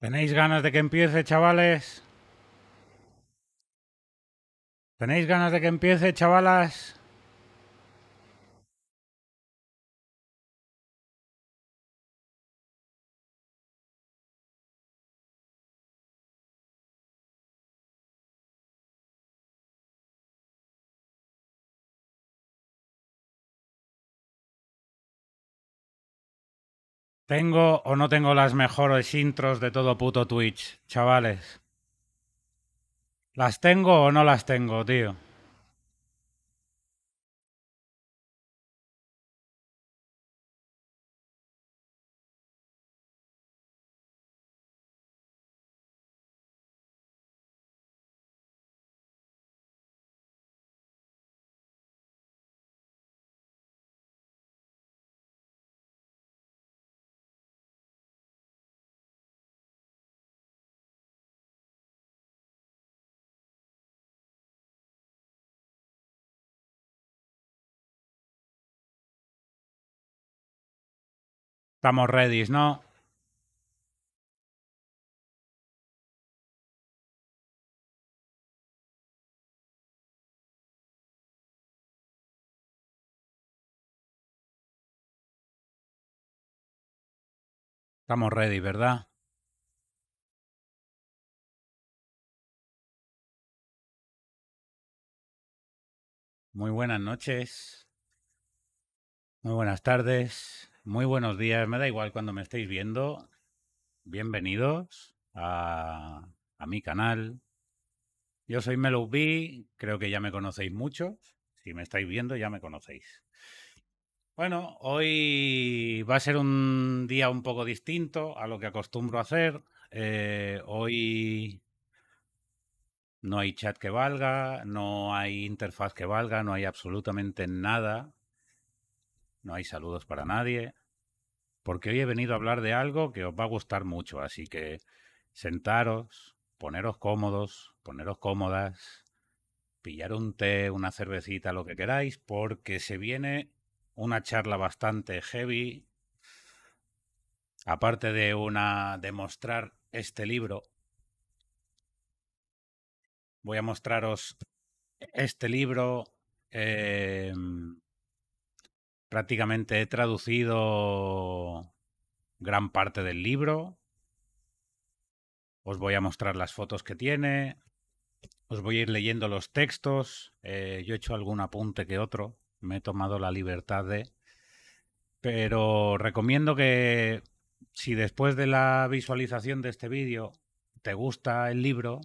¿Tenéis ganas de que empiece, chavales? ¿Tenéis ganas de que empiece, chavalas? Tengo o no tengo las mejores intros de todo puto Twitch, chavales. ¿Las tengo o no las tengo, tío? Estamos ready, ¿no? Estamos ready, ¿verdad? Muy buenas noches. Muy buenas tardes. Muy buenos días, me da igual cuando me estéis viendo. Bienvenidos a, mi canal. Yo soy Melo creo que ya me conocéis mucho. Si me estáis viendo, ya me conocéis. Bueno, hoy va a ser un día un poco distinto a lo que acostumbro a hacer. Eh, hoy no hay chat que valga, no hay interfaz que valga, no hay absolutamente nada no hay saludos para nadie, porque hoy he venido a hablar de algo que os va a gustar mucho, así que sentaros, poneros cómodos, poneros cómodas, pillar un té, una cervecita, lo que queráis, porque se viene una charla bastante heavy, aparte de una de mostrar este libro. Voy a mostraros este libro eh, prácticamente he traducido gran parte del libro. Os voy a mostrar las fotos que tiene. Os voy a ir leyendo los textos. Eh, yo he hecho algún apunte que otro. Me he tomado la libertad de... Pero recomiendo que si después de la visualización de este vídeo te gusta el libro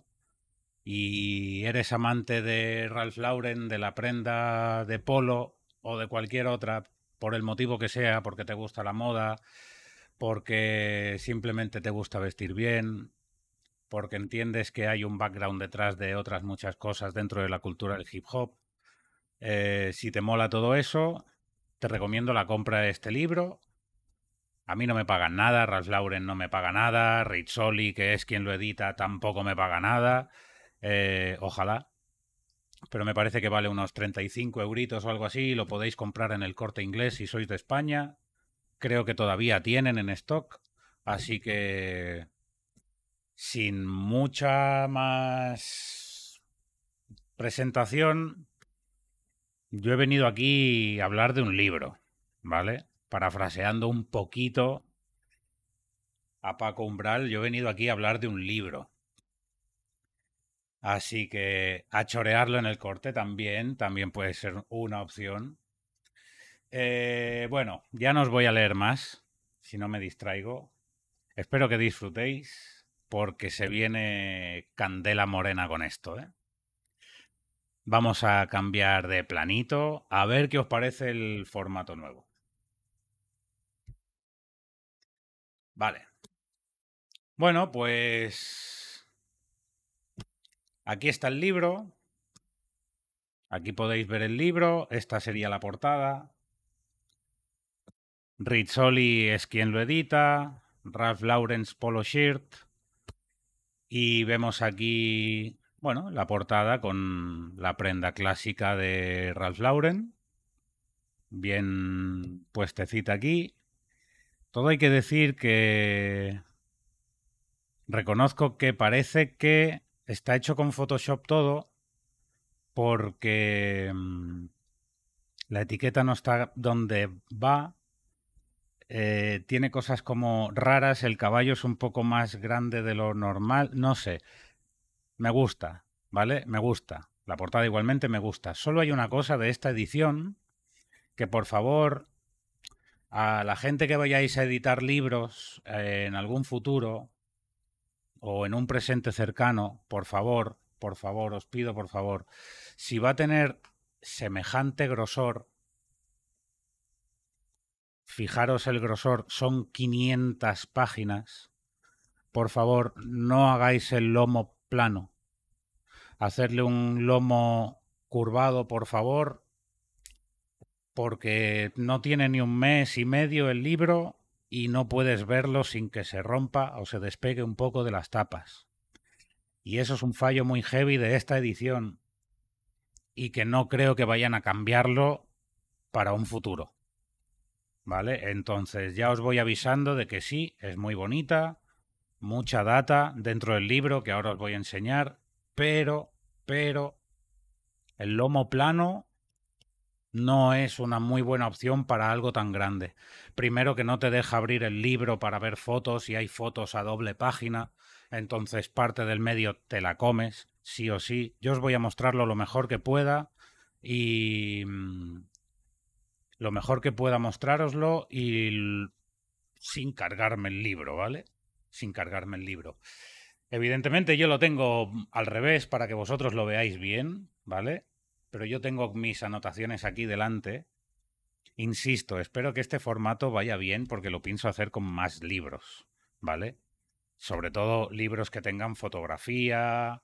y eres amante de Ralph Lauren, de la prenda de polo o de cualquier otra por el motivo que sea, porque te gusta la moda, porque simplemente te gusta vestir bien, porque entiendes que hay un background detrás de otras muchas cosas dentro de la cultura del hip hop. Eh, si te mola todo eso, te recomiendo la compra de este libro. A mí no me pagan nada, Ralph Lauren no me paga nada, Rizzoli, que es quien lo edita, tampoco me paga nada. Eh, ojalá, pero me parece que vale unos 35 euritos o algo así, lo podéis comprar en el corte inglés si sois de España. Creo que todavía tienen en stock, así que sin mucha más presentación, yo he venido aquí a hablar de un libro, ¿vale? Parafraseando un poquito a Paco Umbral, yo he venido aquí a hablar de un libro. Así que a chorearlo en el corte también, también puede ser una opción. Eh, bueno, ya no os voy a leer más, si no me distraigo. Espero que disfrutéis, porque se viene candela morena con esto. ¿eh? Vamos a cambiar de planito, a ver qué os parece el formato nuevo. Vale. Bueno, pues Aquí está el libro. Aquí podéis ver el libro. Esta sería la portada. Rizzoli es quien lo edita. Ralph Lawrence Polo Shirt. Y vemos aquí, bueno, la portada con la prenda clásica de Ralph Lauren. Bien puestecita aquí. Todo hay que decir que reconozco que parece que está hecho con Photoshop todo porque mm, la etiqueta no está donde va. Eh, tiene cosas como raras, el caballo es un poco más grande de lo normal, no sé. Me gusta, ¿vale? Me gusta. La portada igualmente me gusta. Solo hay una cosa de esta edición que por favor a la gente que vayáis a editar libros eh, en algún futuro, o en un presente cercano, por favor, por favor, os pido por favor, si va a tener semejante grosor, fijaros el grosor, son 500 páginas, por favor, no hagáis el lomo plano. Hacerle un lomo curvado, por favor, porque no tiene ni un mes y medio el libro y no puedes verlo sin que se rompa o se despegue un poco de las tapas. Y eso es un fallo muy heavy de esta edición y que no creo que vayan a cambiarlo para un futuro. ¿Vale? Entonces ya os voy avisando de que sí, es muy bonita, mucha data dentro del libro que ahora os voy a enseñar, pero, pero, el lomo plano no es una muy buena opción para algo tan grande. Primero que no te deja abrir el libro para ver fotos y hay fotos a doble página, entonces parte del medio te la comes, sí o sí. Yo os voy a mostrarlo lo mejor que pueda y mm, lo mejor que pueda mostraroslo y sin cargarme el libro, ¿vale? Sin cargarme el libro. Evidentemente yo lo tengo mm, al revés para que vosotros lo veáis bien, ¿vale? pero yo tengo mis anotaciones aquí delante. Insisto, espero que este formato vaya bien porque lo pienso hacer con más libros, ¿vale? Sobre todo libros que tengan fotografía.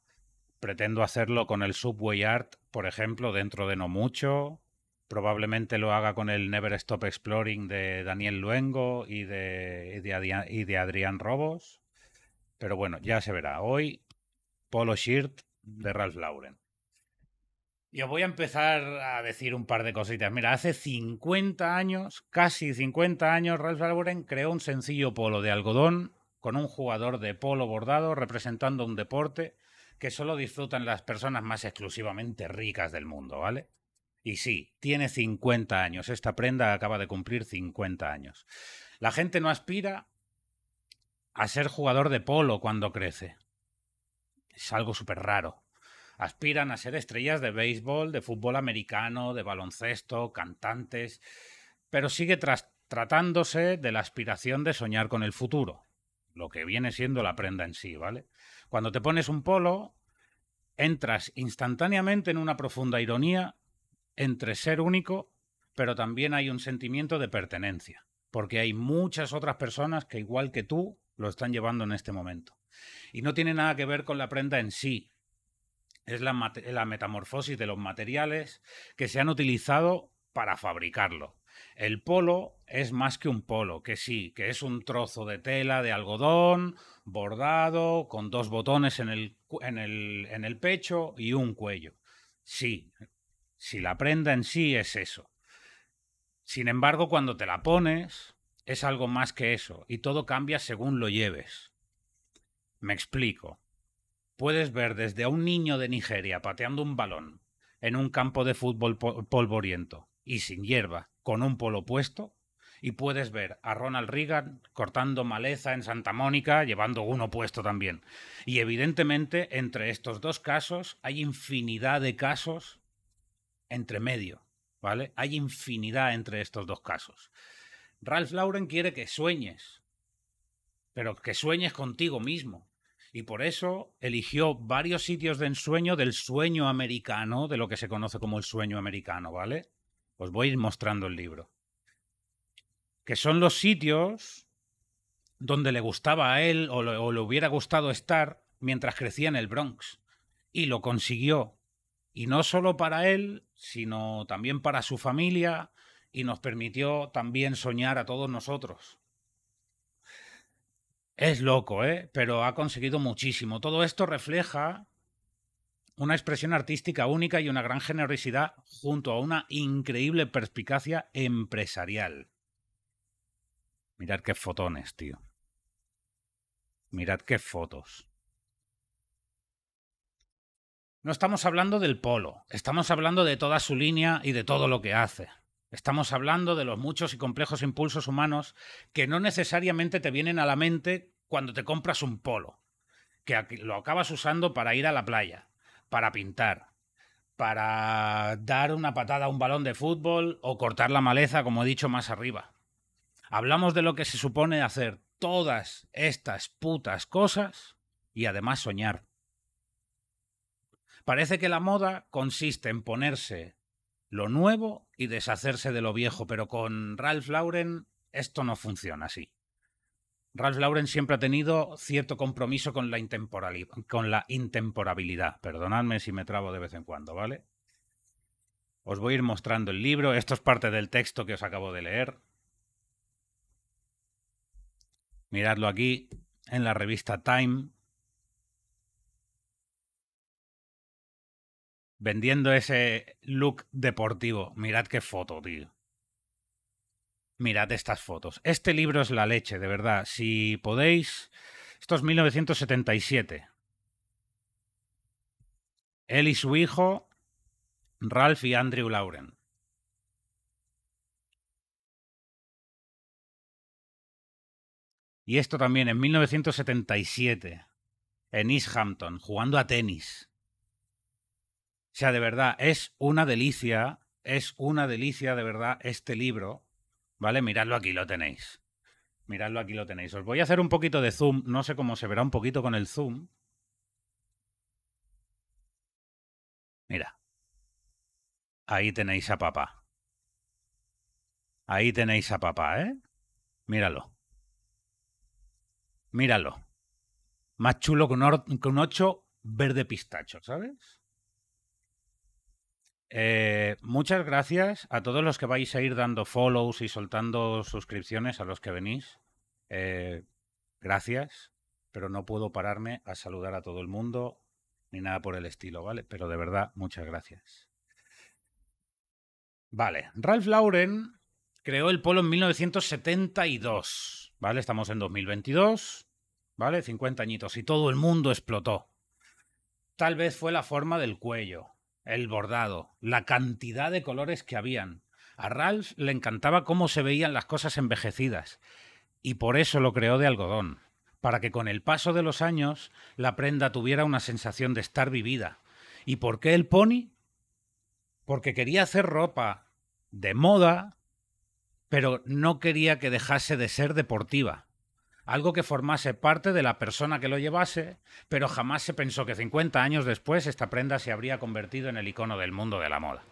Pretendo hacerlo con el Subway Art, por ejemplo, dentro de no mucho. Probablemente lo haga con el Never Stop Exploring de Daniel Luengo y de, de Adrián Robos. Pero bueno, ya se verá. Hoy, Polo Shirt de Ralph Lauren. Yo voy a empezar a decir un par de cositas. Mira, hace 50 años, casi 50 años, Ralph Lauren creó un sencillo polo de algodón con un jugador de polo bordado representando un deporte que solo disfrutan las personas más exclusivamente ricas del mundo, ¿vale? Y sí, tiene 50 años. Esta prenda acaba de cumplir 50 años. La gente no aspira a ser jugador de polo cuando crece. Es algo súper raro aspiran a ser estrellas de béisbol, de fútbol americano, de baloncesto, cantantes, pero sigue tratándose de la aspiración de soñar con el futuro, lo que viene siendo la prenda en sí, ¿vale? Cuando te pones un polo, entras instantáneamente en una profunda ironía entre ser único, pero también hay un sentimiento de pertenencia, porque hay muchas otras personas que igual que tú lo están llevando en este momento. Y no tiene nada que ver con la prenda en sí, es la, metamorfosis de los materiales que se han utilizado para fabricarlo. El polo es más que un polo, que sí, que es un trozo de tela de algodón, bordado, con dos botones en el pecho y un cuello. Sí, si la prenda en sí es eso. Sin embargo, cuando te la pones, es algo más que eso, y todo cambia según lo lleves. Me explico puedes ver desde a un niño de Nigeria pateando un balón en un campo de fútbol polvoriento y sin hierba, con un polo puesto, y puedes ver a Ronald Reagan cortando maleza en Santa Mónica, llevando uno puesto también. Y evidentemente, entre estos dos casos hay infinidad de casos entre medio, ¿vale? Hay infinidad entre estos dos casos. Ralph Lauren quiere que sueñes, pero que sueñes contigo mismo, y por eso eligió varios sitios de ensueño del sueño americano, de lo que se conoce como el sueño americano, ¿vale? Os voy mostrando el libro. Que son los sitios donde le gustaba a él o le, o le hubiera gustado estar mientras crecía en el Bronx. Y lo consiguió. Y no solo para él, sino también para su familia y nos permitió también soñar a todos nosotros. Es loco, ¿eh? pero ha conseguido muchísimo. Todo esto refleja una expresión artística única y una gran generosidad junto a una increíble perspicacia empresarial. Mirad qué fotones, tío. Mirad qué fotos. No estamos hablando del polo, estamos hablando de toda su línea y de todo lo que hace. Estamos hablando de los muchos y complejos impulsos humanos que no necesariamente te vienen a la mente cuando te compras un polo, que lo acabas usando para ir a la playa, para pintar, para dar una patada a un balón de fútbol o cortar la maleza, como he dicho más arriba. Hablamos de lo que se supone hacer todas estas putas cosas y además soñar. Parece que la moda consiste en ponerse lo nuevo y deshacerse de lo viejo, pero con Ralph Lauren esto no funciona así. Ralph Lauren siempre ha tenido cierto compromiso con la, intemporabilidad. Perdonadme si me trabo de vez en cuando, ¿vale? Os voy a ir mostrando el libro. Esto es parte del texto que os acabo de leer. Miradlo aquí en la revista Time. Vendiendo ese look deportivo. Mirad qué foto, tío mirad estas fotos. Este libro es la leche, de verdad. Si podéis, esto es 1977. Él y su hijo, Ralph y Andrew Lauren. Y esto también en 1977, en East Hampton, jugando a tenis. O sea, de verdad, es una delicia, es una delicia, de verdad, este libro. ¿Vale? Miradlo aquí, lo tenéis. Miradlo aquí, lo tenéis. Os voy a hacer un poquito de zoom. No sé cómo se verá un poquito con el zoom. Mira. Ahí tenéis a papá. Ahí tenéis a papá, ¿eh? Míralo. Míralo. Más chulo con un, 8 verde pistacho, ¿sabes? Eh, muchas gracias a todos los que vais a ir dando follows y soltando suscripciones a los que venís. Eh, gracias, pero no puedo pararme a saludar a todo el mundo ni nada por el estilo, ¿vale? Pero de verdad, muchas gracias. Vale, Ralph Lauren creó el polo en 1972, ¿vale? Estamos en 2022, ¿vale? 50 añitos y todo el mundo explotó. Tal vez fue la forma del cuello, el bordado, la cantidad de colores que habían. A Ralph le encantaba cómo se veían las cosas envejecidas y por eso lo creó de algodón, para que con el paso de los años la prenda tuviera una sensación de estar vivida. ¿Y por qué el pony? Porque quería hacer ropa de moda, pero no quería que dejase de ser deportiva algo que formase parte de la persona que lo llevase, pero jamás se pensó que 50 años después esta prenda se habría convertido en el icono del mundo de la moda.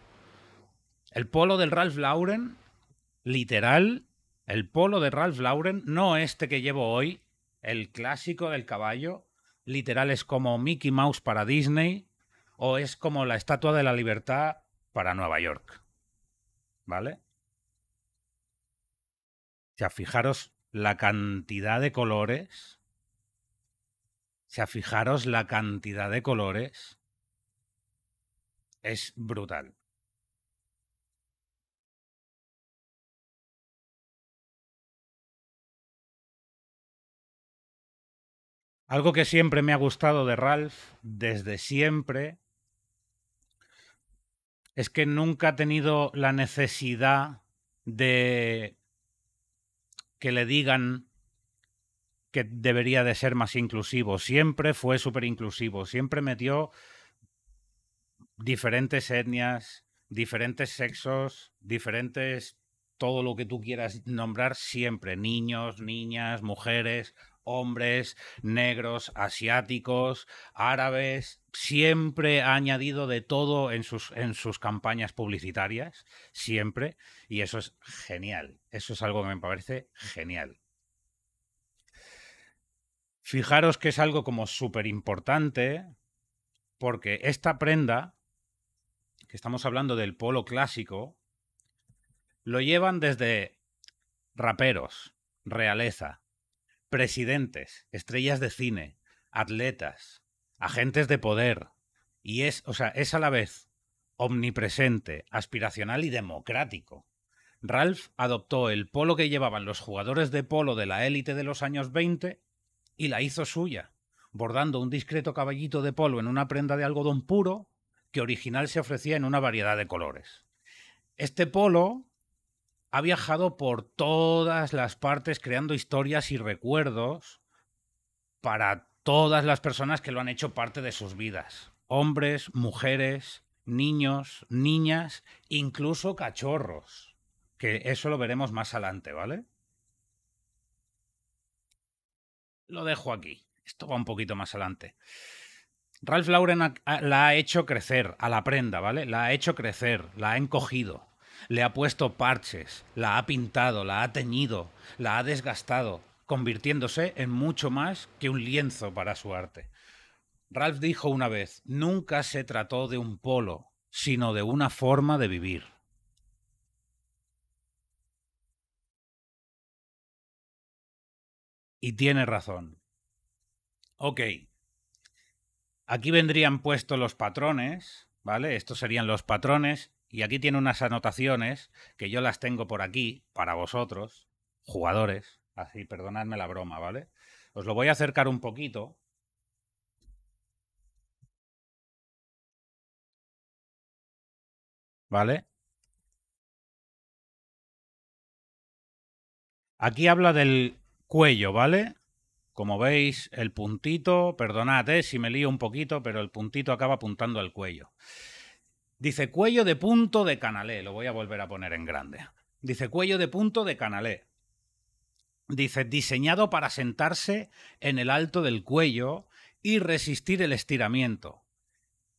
El polo del Ralph Lauren, literal, el polo de Ralph Lauren, no este que llevo hoy, el clásico del caballo, literal es como Mickey Mouse para Disney o es como la Estatua de la Libertad para Nueva York. ¿Vale? Ya fijaros la cantidad de colores. si sea, fijaros la cantidad de colores. Es brutal. Algo que siempre me ha gustado de Ralph, desde siempre, es que nunca ha tenido la necesidad de que le digan que debería de ser más inclusivo. Siempre fue súper inclusivo, siempre metió diferentes etnias, diferentes sexos, diferentes, todo lo que tú quieras nombrar, siempre, niños, niñas, mujeres, hombres, negros, asiáticos, árabes, siempre ha añadido de todo en sus, campañas publicitarias, siempre, y eso es genial. Eso es algo que me parece genial. Fijaros que es algo como súper importante, porque esta prenda, que estamos hablando del polo clásico, lo llevan desde raperos, realeza, presidentes, estrellas de cine, atletas, agentes de poder. Y es, o sea, a la vez omnipresente, aspiracional y democrático. Ralph adoptó el polo que llevaban los jugadores de polo de la élite de los años 20 y la hizo suya, bordando un discreto caballito de polo en una prenda de algodón puro que original se ofrecía en una variedad de colores. Este polo ha viajado por todas las partes creando historias y recuerdos para todas las personas que lo han hecho parte de sus vidas. Hombres, mujeres, niños, niñas, incluso cachorros. Que eso lo veremos más adelante, ¿vale? Lo dejo aquí. Esto va un poquito más adelante. Ralph Lauren la ha hecho crecer a la prenda, ¿vale? La ha hecho crecer, la ha encogido, le ha puesto parches, la ha pintado, la ha teñido, la ha desgastado, convirtiéndose en mucho más que un lienzo para su arte. Ralph dijo una vez, nunca se trató de un polo, sino de una forma de vivir. Y tiene razón. Ok. Aquí vendrían puestos los patrones, ¿vale? Estos serían los patrones. Y aquí tiene unas anotaciones que yo las tengo por aquí para vosotros, jugadores. Así, perdonadme la broma, ¿vale? Os lo voy a acercar un poquito. ¿Vale? Aquí habla del cuello, ¿vale? Como veis, el puntito, perdonad ¿eh? si me lío un poquito, pero el puntito acaba apuntando al cuello. Dice cuello de punto de canalé, lo voy a volver a poner en grande. Dice cuello de punto de canalé. Dice, diseñado para sentarse en el alto del cuello y resistir el estiramiento.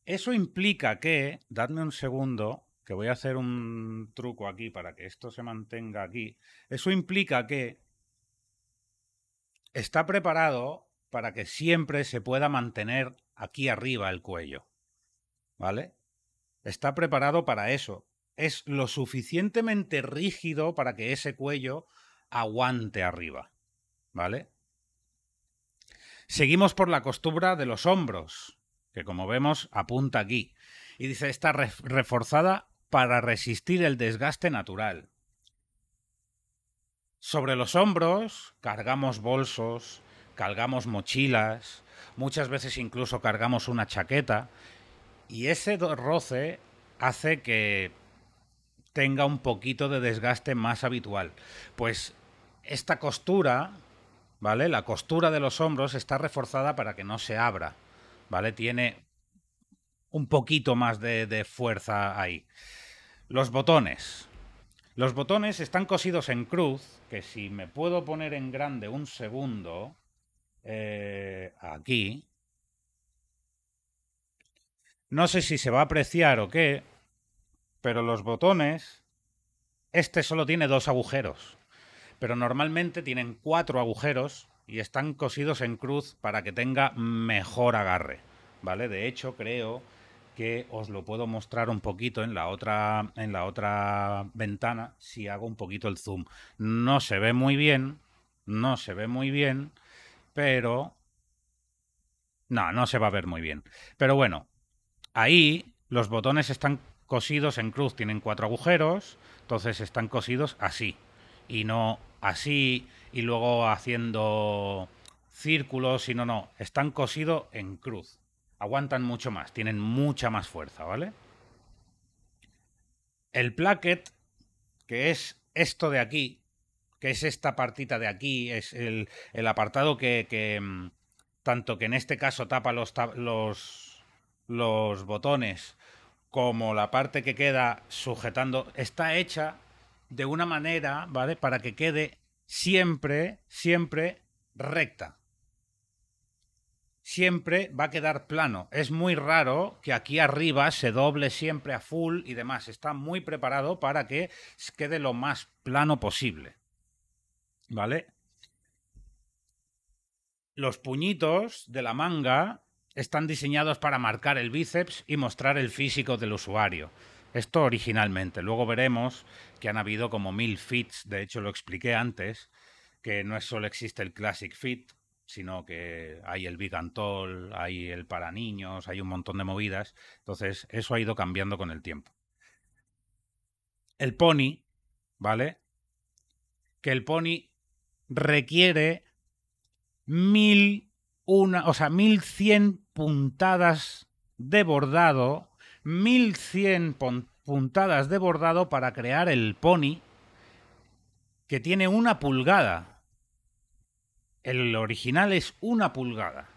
Eso implica que, dadme un segundo, que voy a hacer un truco aquí para que esto se mantenga aquí. Eso implica que está preparado para que siempre se pueda mantener aquí arriba el cuello. ¿Vale? Está preparado para eso. Es lo suficientemente rígido para que ese cuello aguante arriba. ¿Vale? Seguimos por la costura de los hombros, que como vemos apunta aquí. Y dice, está reforzada para resistir el desgaste natural. Sobre los hombros cargamos bolsos, cargamos mochilas, muchas veces incluso cargamos una chaqueta y ese roce hace que tenga un poquito de desgaste más habitual. Pues esta costura, ¿vale? La costura de los hombros está reforzada para que no se abra, ¿vale? Tiene un poquito más de, fuerza ahí. Los botones. Los botones están cosidos en cruz, que si me puedo poner en grande un segundo, eh, aquí, no sé si se va a apreciar o qué, pero los botones, este solo tiene dos agujeros pero normalmente tienen cuatro agujeros y están cosidos en cruz para que tenga mejor agarre, ¿vale? De hecho, creo que os lo puedo mostrar un poquito en la otra en la otra ventana si hago un poquito el zoom. No se ve muy bien, no se ve muy bien, pero no, no se va a ver muy bien. Pero bueno, ahí los botones están cosidos en cruz, tienen cuatro agujeros, entonces están cosidos así y no así y luego haciendo círculos, y no, no, están cosidos en cruz. Aguantan mucho más, tienen mucha más fuerza, ¿vale? El placket, que es esto de aquí, que es esta partita de aquí, es el, apartado que, mm, tanto que en este caso tapa los, los botones, como la parte que queda sujetando, está hecha de una manera, ¿vale? Para que quede siempre, siempre recta. Siempre va a quedar plano. Es muy raro que aquí arriba se doble siempre a full y demás. Está muy preparado para que quede lo más plano posible. ¿Vale? Los puñitos de la manga están diseñados para marcar el bíceps y mostrar el físico del usuario. Esto originalmente. Luego veremos que han habido como mil fits, de hecho lo expliqué antes, que no es solo existe el Classic Fit, sino que hay el Big Antol, hay el para niños, hay un montón de movidas. Entonces, eso ha ido cambiando con el tiempo. El pony, ¿vale? Que el pony requiere mil una, o sea, mil cien puntadas de bordado, mil cien puntadas de bordado para crear el pony que tiene una pulgada. El original es una pulgada.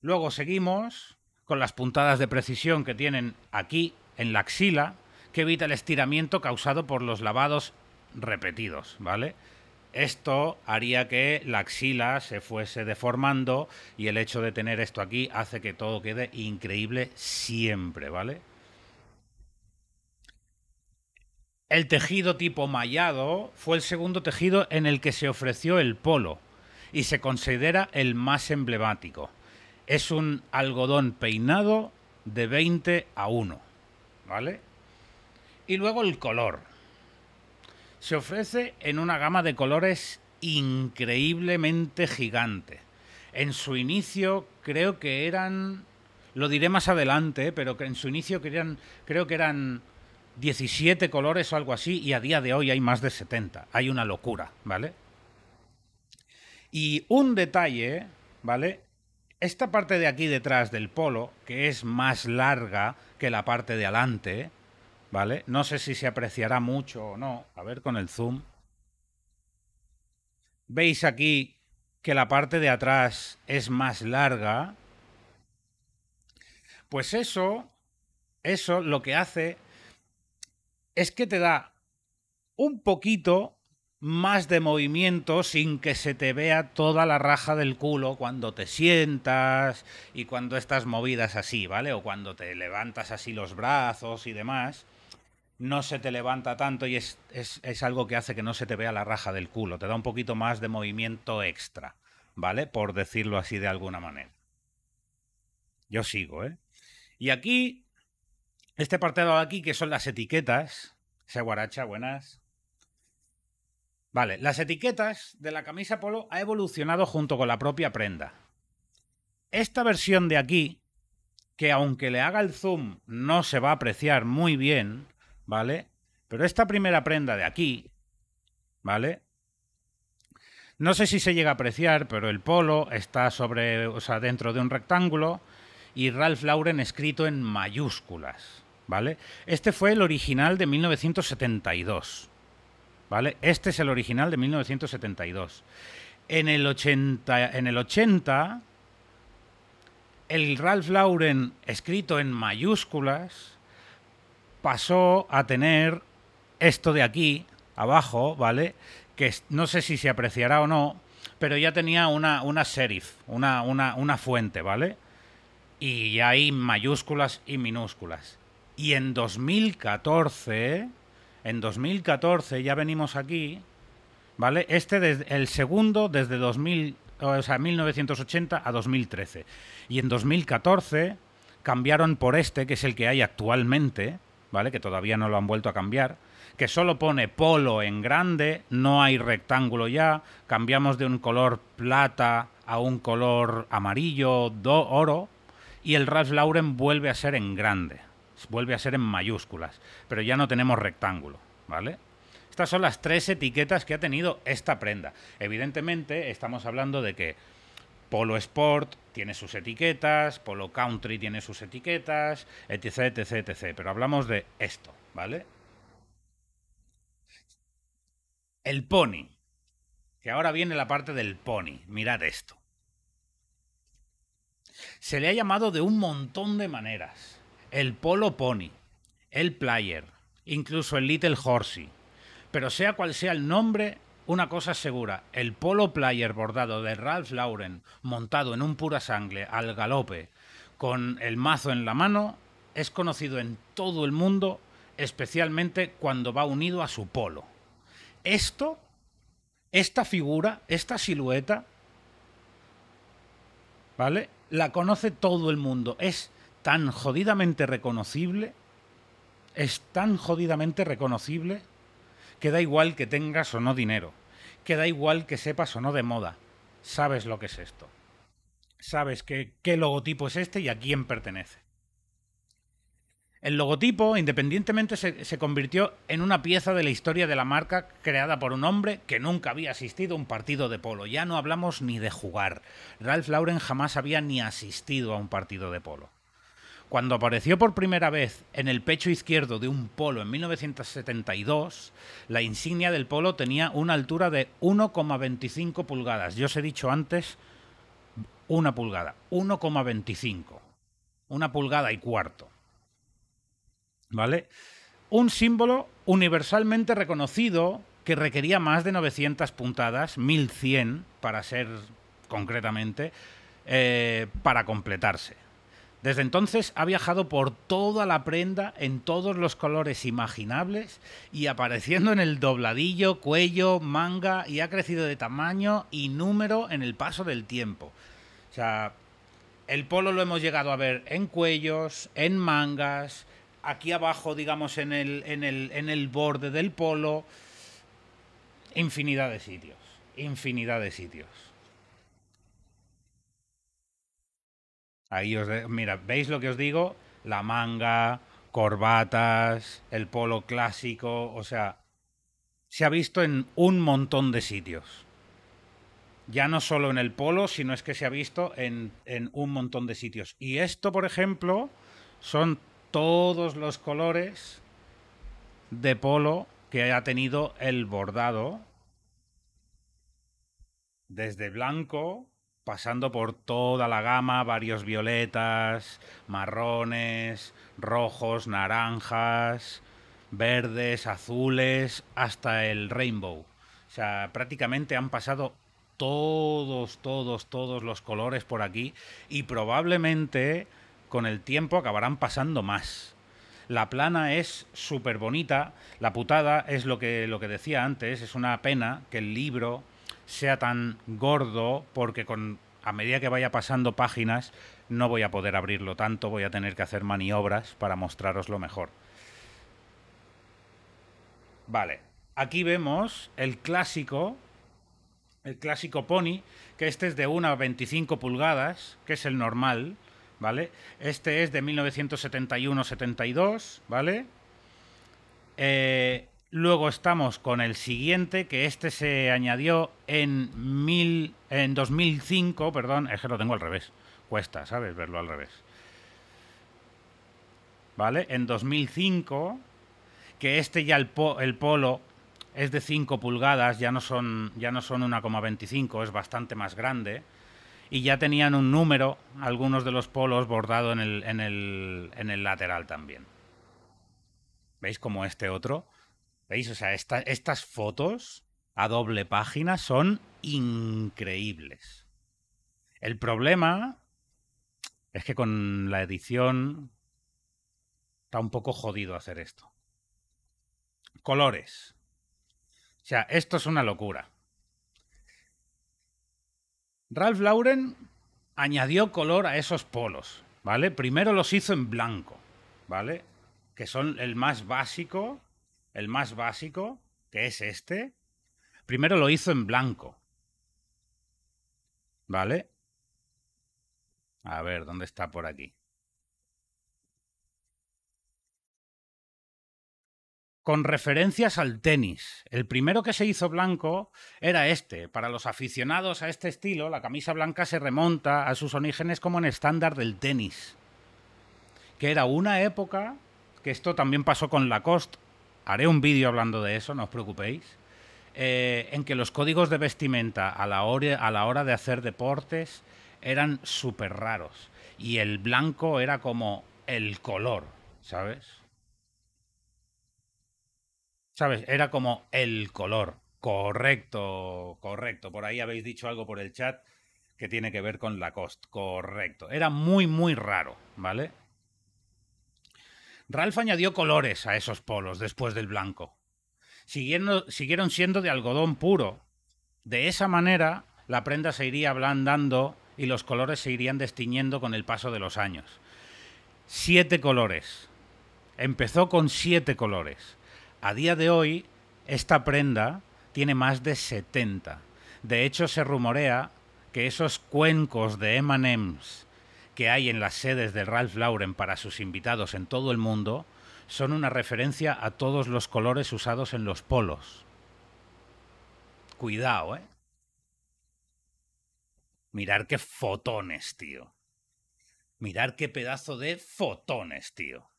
Luego seguimos con las puntadas de precisión que tienen aquí en la axila, que evita el estiramiento causado por los lavados repetidos, ¿vale? Esto haría que la axila se fuese deformando y el hecho de tener esto aquí hace que todo quede increíble siempre, ¿vale? El tejido tipo mallado fue el segundo tejido en el que se ofreció el polo y se considera el más emblemático. Es un algodón peinado de 20 a 1, ¿vale? Y luego el color. Se ofrece en una gama de colores increíblemente gigante. En su inicio creo que eran, lo diré más adelante, pero en su inicio querían, creo que eran 17 colores o algo así, y a día de hoy hay más de 70. Hay una locura, ¿vale? Y un detalle, ¿vale? Esta parte de aquí detrás del polo, que es más larga que la parte de adelante, ¿vale? No sé si se apreciará mucho o no. A ver con el zoom. Veis aquí que la parte de atrás es más larga. Pues eso, eso lo que hace es que te da un poquito más de movimiento sin que se te vea toda la raja del culo cuando te sientas y cuando estás movidas así, ¿vale? O cuando te levantas así los brazos y demás. No se te levanta tanto y es, es, es algo que hace que no se te vea la raja del culo. Te da un poquito más de movimiento extra, ¿vale? Por decirlo así de alguna manera. Yo sigo, ¿eh? Y aquí este partido de aquí, que son las etiquetas. Se guaracha, buenas. Vale, las etiquetas de la camisa polo ha evolucionado junto con la propia prenda. Esta versión de aquí, que aunque le haga el zoom no se va a apreciar muy bien, ¿vale? Pero esta primera prenda de aquí, ¿vale? No sé si se llega a apreciar, pero el polo está sobre, o sea, dentro de un rectángulo y Ralph Lauren escrito en mayúsculas. ¿vale? Este fue el original de 1972, ¿vale? Este es el original de 1972. En el 80, en el 80 Ralph Lauren escrito en mayúsculas pasó a tener esto de aquí abajo, ¿vale? Que no sé si se apreciará o no, pero ya tenía una, una serif, una, una fuente, ¿vale? Y ya hay mayúsculas y minúsculas. Y en 2014, en 2014 ya venimos aquí, ¿vale? Este es el segundo desde 2000, o sea, 1980 a 2013. Y en 2014 cambiaron por este, que es el que hay actualmente, ¿vale? Que todavía no lo han vuelto a cambiar, que solo pone polo en grande, no hay rectángulo ya, cambiamos de un color plata a un color amarillo, do, oro, y el Ralph Lauren vuelve a ser en grande vuelve a ser en mayúsculas, pero ya no tenemos rectángulo, ¿vale? Estas son las tres etiquetas que ha tenido esta prenda. Evidentemente estamos hablando de que Polo Sport tiene sus etiquetas, Polo Country tiene sus etiquetas, etc, etc, etc. Pero hablamos de esto, ¿vale? El pony. Que ahora viene la parte del pony. Mirad esto. Se le ha llamado de un montón de maneras el Polo Pony, el Player, incluso el Little Horsey. Pero sea cual sea el nombre, una cosa segura, el Polo Player bordado de Ralph Lauren, montado en un pura sangre al galope, con el mazo en la mano, es conocido en todo el mundo, especialmente cuando va unido a su polo. Esto, esta figura, esta silueta, ¿vale? La conoce todo el mundo. Es tan jodidamente reconocible, es tan jodidamente reconocible, que da igual que tengas o no dinero, que da igual que sepas o no de moda, sabes lo que es esto. Sabes qué logotipo es este y a quién pertenece. El logotipo, independientemente, se, se, convirtió en una pieza de la historia de la marca creada por un hombre que nunca había asistido a un partido de polo. Ya no hablamos ni de jugar. Ralph Lauren jamás había ni asistido a un partido de polo. Cuando apareció por primera vez en el pecho izquierdo de un polo en 1972, la insignia del polo tenía una altura de 1,25 pulgadas. Yo os he dicho antes una pulgada, 1,25. Una pulgada y cuarto. ¿Vale? Un símbolo universalmente reconocido que requería más de 900 puntadas, 1100 para ser concretamente, eh, para completarse. Desde entonces ha viajado por toda la prenda en todos los colores imaginables y apareciendo en el dobladillo, cuello, manga y ha crecido de tamaño y número en el paso del tiempo. O sea, el polo lo hemos llegado a ver en cuellos, en mangas, aquí abajo, digamos, en el, en el, en el borde del polo, infinidad de sitios, infinidad de sitios. Ahí os Mira, ¿veis lo que os digo? La manga, corbatas, el polo clásico, o sea, se ha visto en un montón de sitios. Ya no solo en el polo, sino es que se ha visto en, en un montón de sitios. Y esto, por ejemplo, son todos los colores de polo que ha tenido el bordado. Desde blanco pasando por toda la gama, varios violetas, marrones, rojos, naranjas, verdes, azules, hasta el rainbow. O sea, prácticamente han pasado todos, todos, todos los colores por aquí y probablemente con el tiempo acabarán pasando más. La plana es súper bonita, la putada es lo que, lo que decía antes, es una pena que el libro sea tan gordo, porque con, a medida que vaya pasando páginas no voy a poder abrirlo tanto, voy a tener que hacer maniobras para mostraros lo mejor. Vale, aquí vemos el clásico, el clásico Pony, que este es de 1 a 25 pulgadas, que es el normal, ¿vale? Este es de 1971-72, ¿vale? Eh, Luego estamos con el siguiente, que este se añadió en, mil, en 2005, perdón, es que lo tengo al revés, cuesta, ¿sabes? Verlo al revés. ¿Vale? En 2005, que este ya el, polo es de 5 pulgadas, ya no son, no son 1,25, es bastante más grande. Y ya tenían un número, algunos de los polos, bordado en el, en el, en el lateral también. ¿Veis como este otro? ¿Veis? O sea, estas fotos a doble página son increíbles. El problema es que con la edición está un poco jodido hacer esto. Colores. O sea, esto es una locura. Ralph Lauren añadió color a esos polos, ¿vale? Primero los hizo en blanco, ¿vale? Que son el más básico el más básico, que es este, primero lo hizo en blanco. ¿Vale? A ver, ¿dónde está por aquí? Con referencias al tenis. El primero que se hizo blanco era este. Para los aficionados a este estilo, la camisa blanca se remonta a sus orígenes como en estándar del tenis. Que era una época, que esto también pasó con Lacoste, haré un vídeo hablando de eso, no os preocupéis, eh, en que los códigos de vestimenta a la hora, a la hora de hacer deportes eran súper raros y el blanco era como el color, ¿sabes? ¿Sabes? Era como el color. Correcto, correcto. Por ahí habéis dicho algo por el chat que tiene que ver con la cost. Correcto. Era muy, muy raro, ¿vale? Ralph añadió colores a esos polos después del blanco. siguieron siendo de algodón puro. De esa manera, la prenda se iría ablandando y los colores se irían destiñendo con el paso de los años. Siete colores. Empezó con siete colores. A día de hoy, esta prenda tiene más de 70. De hecho, se rumorea que esos cuencos de M&M's que hay en las sedes de Ralph Lauren para sus invitados en todo el mundo son una referencia a todos los colores usados en los polos. Cuidado, ¿eh? Mirar qué fotones, tío. Mirar qué pedazo de fotones, tío.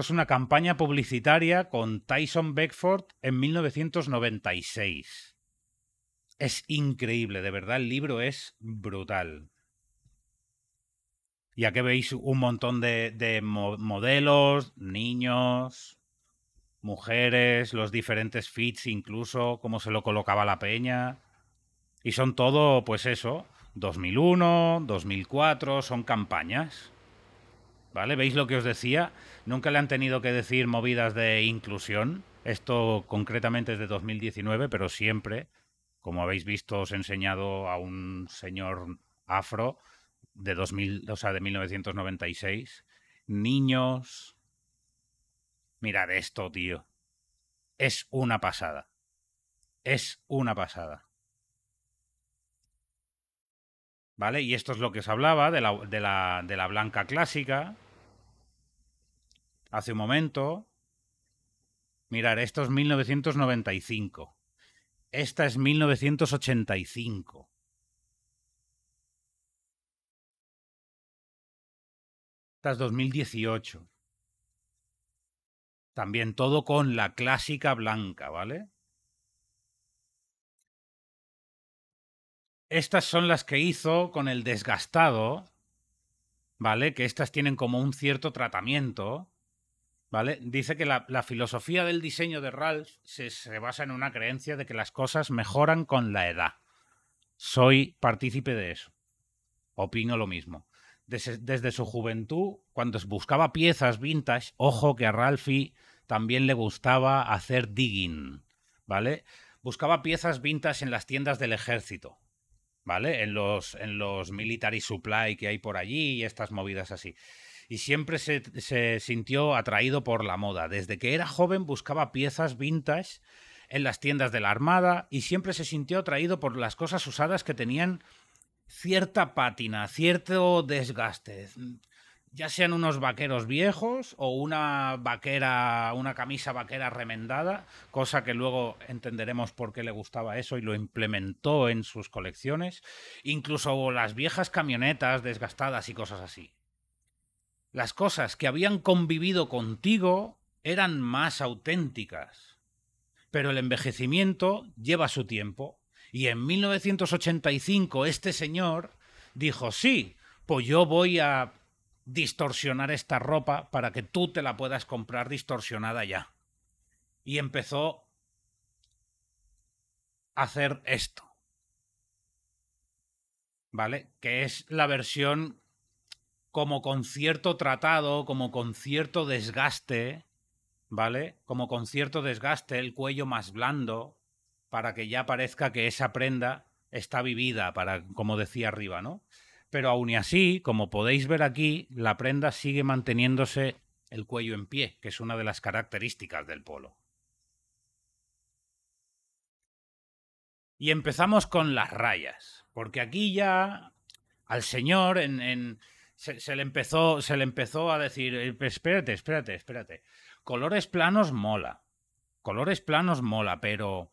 es una campaña publicitaria con Tyson Beckford en 1996. Es increíble, de verdad, el libro es brutal. y aquí veis un montón de, modelos, niños, mujeres, los diferentes fits incluso, cómo se lo colocaba la peña. Y son todo, pues eso, 2001, 2004, son campañas. ¿Vale? ¿Veis lo que os decía? Nunca le han tenido que decir movidas de inclusión. Esto concretamente es de 2019, pero siempre, como habéis visto, os he enseñado a un señor afro de 2000, o de 1996. Niños. Mirad esto, tío. Es una pasada. Es una pasada. ¿Vale? Y esto es lo que os hablaba de de la, de la blanca clásica hace un momento. Mirar, esto es 1995. Esta es 1985. Esta es 2018. También todo con la clásica blanca, ¿vale? Estas son las que hizo con el desgastado, ¿vale? Que estas tienen como un cierto tratamiento. ¿Vale? Dice que la, filosofía del diseño de Ralph se, basa en una creencia de que las cosas mejoran con la edad. Soy partícipe de eso. Opino lo mismo. Desde, su juventud, cuando buscaba piezas vintage, ojo que a Ralphie también le gustaba hacer digging, ¿vale? Buscaba piezas vintage en las tiendas del ejército, ¿vale? En los, en los military supply que hay por allí y estas movidas así y siempre se, sintió atraído por la moda. Desde que era joven buscaba piezas vintage en las tiendas de la Armada y siempre se sintió atraído por las cosas usadas que tenían cierta pátina, cierto desgaste. Ya sean unos vaqueros viejos o una vaquera, una camisa vaquera remendada, cosa que luego entenderemos por qué le gustaba eso y lo implementó en sus colecciones, incluso las viejas camionetas desgastadas y cosas así. Las cosas que habían convivido contigo eran más auténticas. Pero el envejecimiento lleva su tiempo. Y en 1985 este señor dijo, sí, pues yo voy a distorsionar esta ropa para que tú te la puedas comprar distorsionada ya. Y empezó a hacer esto. ¿Vale? Que es la versión como con cierto tratado, como con cierto desgaste, ¿vale? Como con cierto desgaste, el cuello más blando, para que ya parezca que esa prenda está vivida, para, como decía arriba, ¿no? Pero aún y así, como podéis ver aquí, la prenda sigue manteniéndose el cuello en pie, que es una de las características del polo. Y empezamos con las rayas, porque aquí ya al señor en, se, le empezó, le empezó a decir, eh, pues, espérate, espérate, espérate. Colores planos mola. Colores planos mola, pero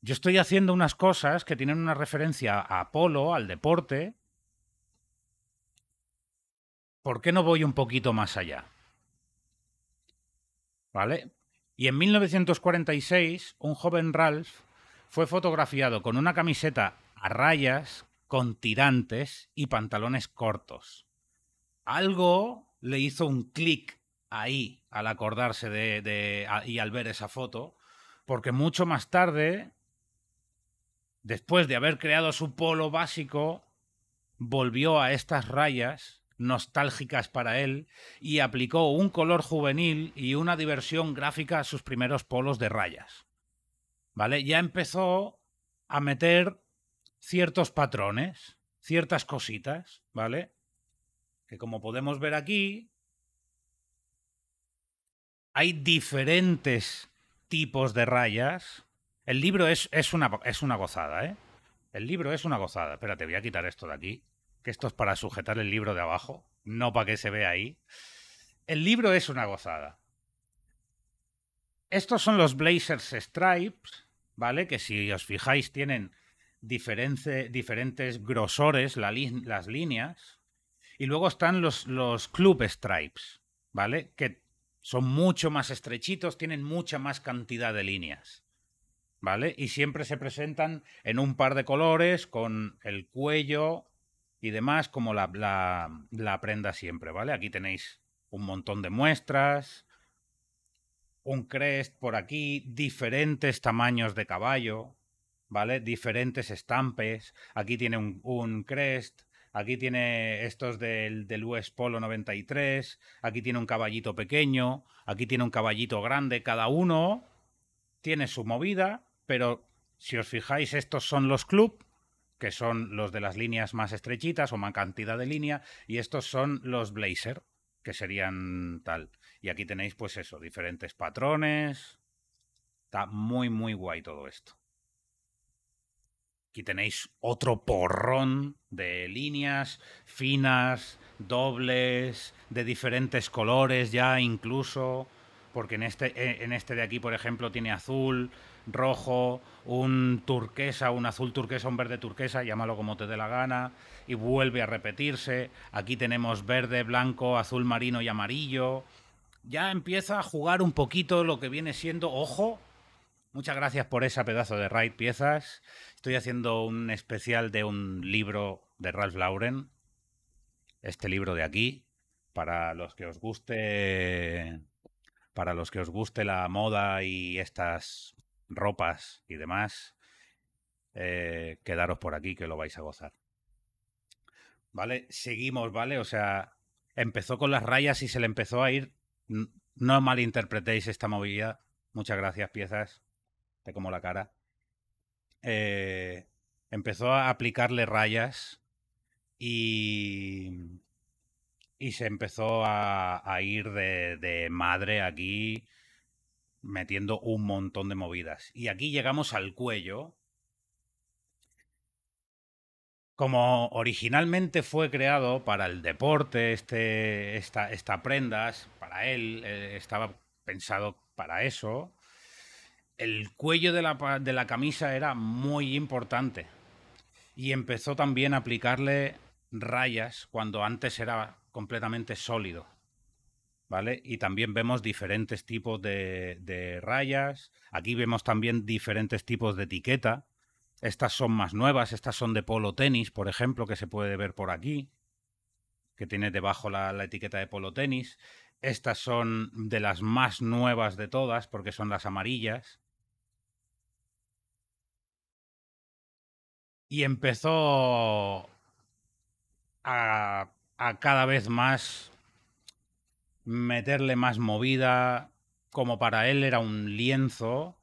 yo estoy haciendo unas cosas que tienen una referencia a Apolo, al deporte. ¿Por qué no voy un poquito más allá? ¿Vale? Y en 1946, un joven Ralph fue fotografiado con una camiseta a rayas con tirantes y pantalones cortos. Algo le hizo un clic ahí al acordarse de, y al ver esa foto, porque mucho más tarde, después de haber creado su polo básico, volvió a estas rayas nostálgicas para él y aplicó un color juvenil y una diversión gráfica a sus primeros polos de rayas. ¿Vale? Ya empezó a meter ciertos patrones, ciertas cositas, ¿vale? Que como podemos ver aquí, hay diferentes tipos de rayas. El libro es, es, una, es una gozada, ¿eh? El libro es una gozada. Espérate, voy a quitar esto de aquí, que esto es para sujetar el libro de abajo, no para que se vea ahí. El libro es una gozada. Estos son los Blazers Stripes, ¿vale? Que si os fijáis tienen diferentes grosores las líneas. Y luego están los, club stripes, ¿vale? Que son mucho más estrechitos, tienen mucha más cantidad de líneas. ¿Vale? Y siempre se presentan en un par de colores, con el cuello y demás, como la, la, la prenda siempre, ¿vale? Aquí tenéis un montón de muestras, un crest por aquí, diferentes tamaños de caballo, ¿vale? Diferentes estampes. Aquí tiene un, crest, aquí tiene estos del, del, US Polo 93, aquí tiene un caballito pequeño, aquí tiene un caballito grande, cada uno tiene su movida, pero si os fijáis, estos son los club, que son los de las líneas más estrechitas o más cantidad de línea, y estos son los blazer, que serían tal. Y aquí tenéis pues eso, diferentes patrones. Está muy, muy guay todo esto. Aquí tenéis otro porrón de líneas finas, dobles, de diferentes colores ya incluso, porque en este, eh, en este de aquí, por ejemplo, tiene azul, rojo, un turquesa, un azul turquesa, un verde turquesa, llámalo como te dé la gana, y vuelve a repetirse. Aquí tenemos verde, blanco, azul marino y amarillo. Ya empieza a jugar un poquito lo que viene siendo, ojo, Muchas gracias por ese pedazo de raid piezas. Estoy haciendo un especial de un libro de Ralph Lauren. Este libro de aquí, para los que os guste para los que os guste la moda y estas ropas y demás, eh, quedaros por aquí que lo vais a gozar. ¿Vale? Seguimos, ¿vale? O sea, empezó con las rayas y se le empezó a ir. No malinterpretéis esta movilidad. Muchas gracias, piezas como la cara, eh, empezó a aplicarle rayas y, y se empezó a, ir de, madre aquí metiendo un montón de movidas. Y aquí llegamos al cuello. Como originalmente fue creado para el deporte, este, esta, esta prendas, para él, eh, estaba pensado para eso, el cuello de la, camisa era muy importante. Y empezó también a aplicarle rayas cuando antes era completamente sólido. ¿Vale? Y también vemos diferentes tipos de, de, rayas. Aquí vemos también diferentes tipos de etiqueta. Estas son más nuevas, estas son de polo tenis, por ejemplo, que se puede ver por aquí, que tiene debajo la, la etiqueta de polo tenis. Estas son de las más nuevas de todas, porque son las amarillas. y empezó a, cada vez más meterle más movida, como para él era un lienzo,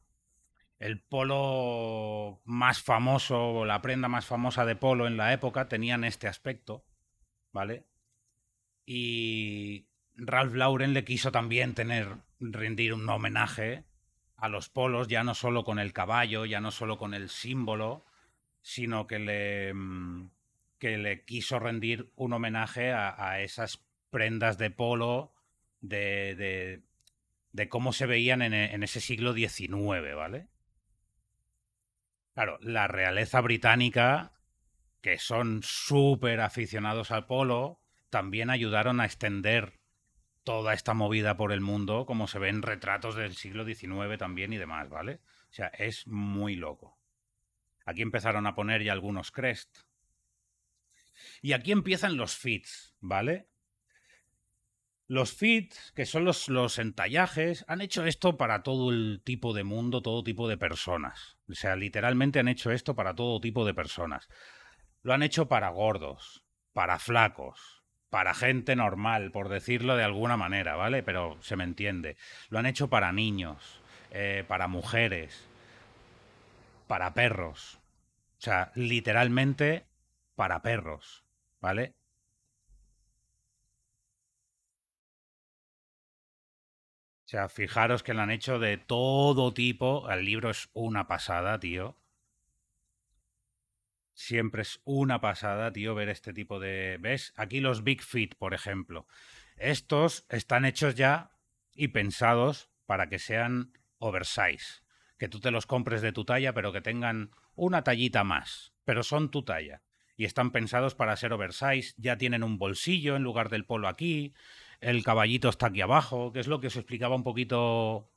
el polo más famoso o la prenda más famosa de polo en la época tenían este aspecto, ¿vale? Y Ralph Lauren le quiso también tener rendir un homenaje a los polos, ya no solo con el caballo, ya no solo con el símbolo, sino que le, mm, que le quiso rendir un homenaje a, esas prendas de polo de, cómo se veían en, e, en, ese siglo XIX, ¿vale? Claro, la realeza británica, que son súper aficionados al polo, también ayudaron a extender toda esta movida por el mundo, como se ven retratos del siglo XIX también y demás, ¿vale? O sea, es muy loco. Aquí empezaron a poner ya algunos crest. Y aquí empiezan los fits, ¿vale? Los fits, que son los, los entallajes, han hecho esto para todo el tipo de mundo, todo tipo de personas. O sea, literalmente han hecho esto para todo tipo de personas. Lo han hecho para gordos, para flacos, para gente normal, por decirlo de alguna manera, ¿vale? Pero se me entiende. Lo han hecho para niños, eh, para mujeres, para perros. O sea, literalmente para perros, ¿vale? O sea, fijaros que lo han hecho de todo tipo. El libro es una pasada, tío. Siempre es una pasada, tío, ver este tipo de... ¿Ves? Aquí los Big Feet, por ejemplo. Estos están hechos ya y pensados para que sean oversize que tú te los compres de tu talla, pero que tengan una tallita más, pero son tu talla. Y están pensados para ser oversize, ya tienen un bolsillo en lugar del polo aquí, el caballito está aquí abajo, que es lo que os explicaba un poquito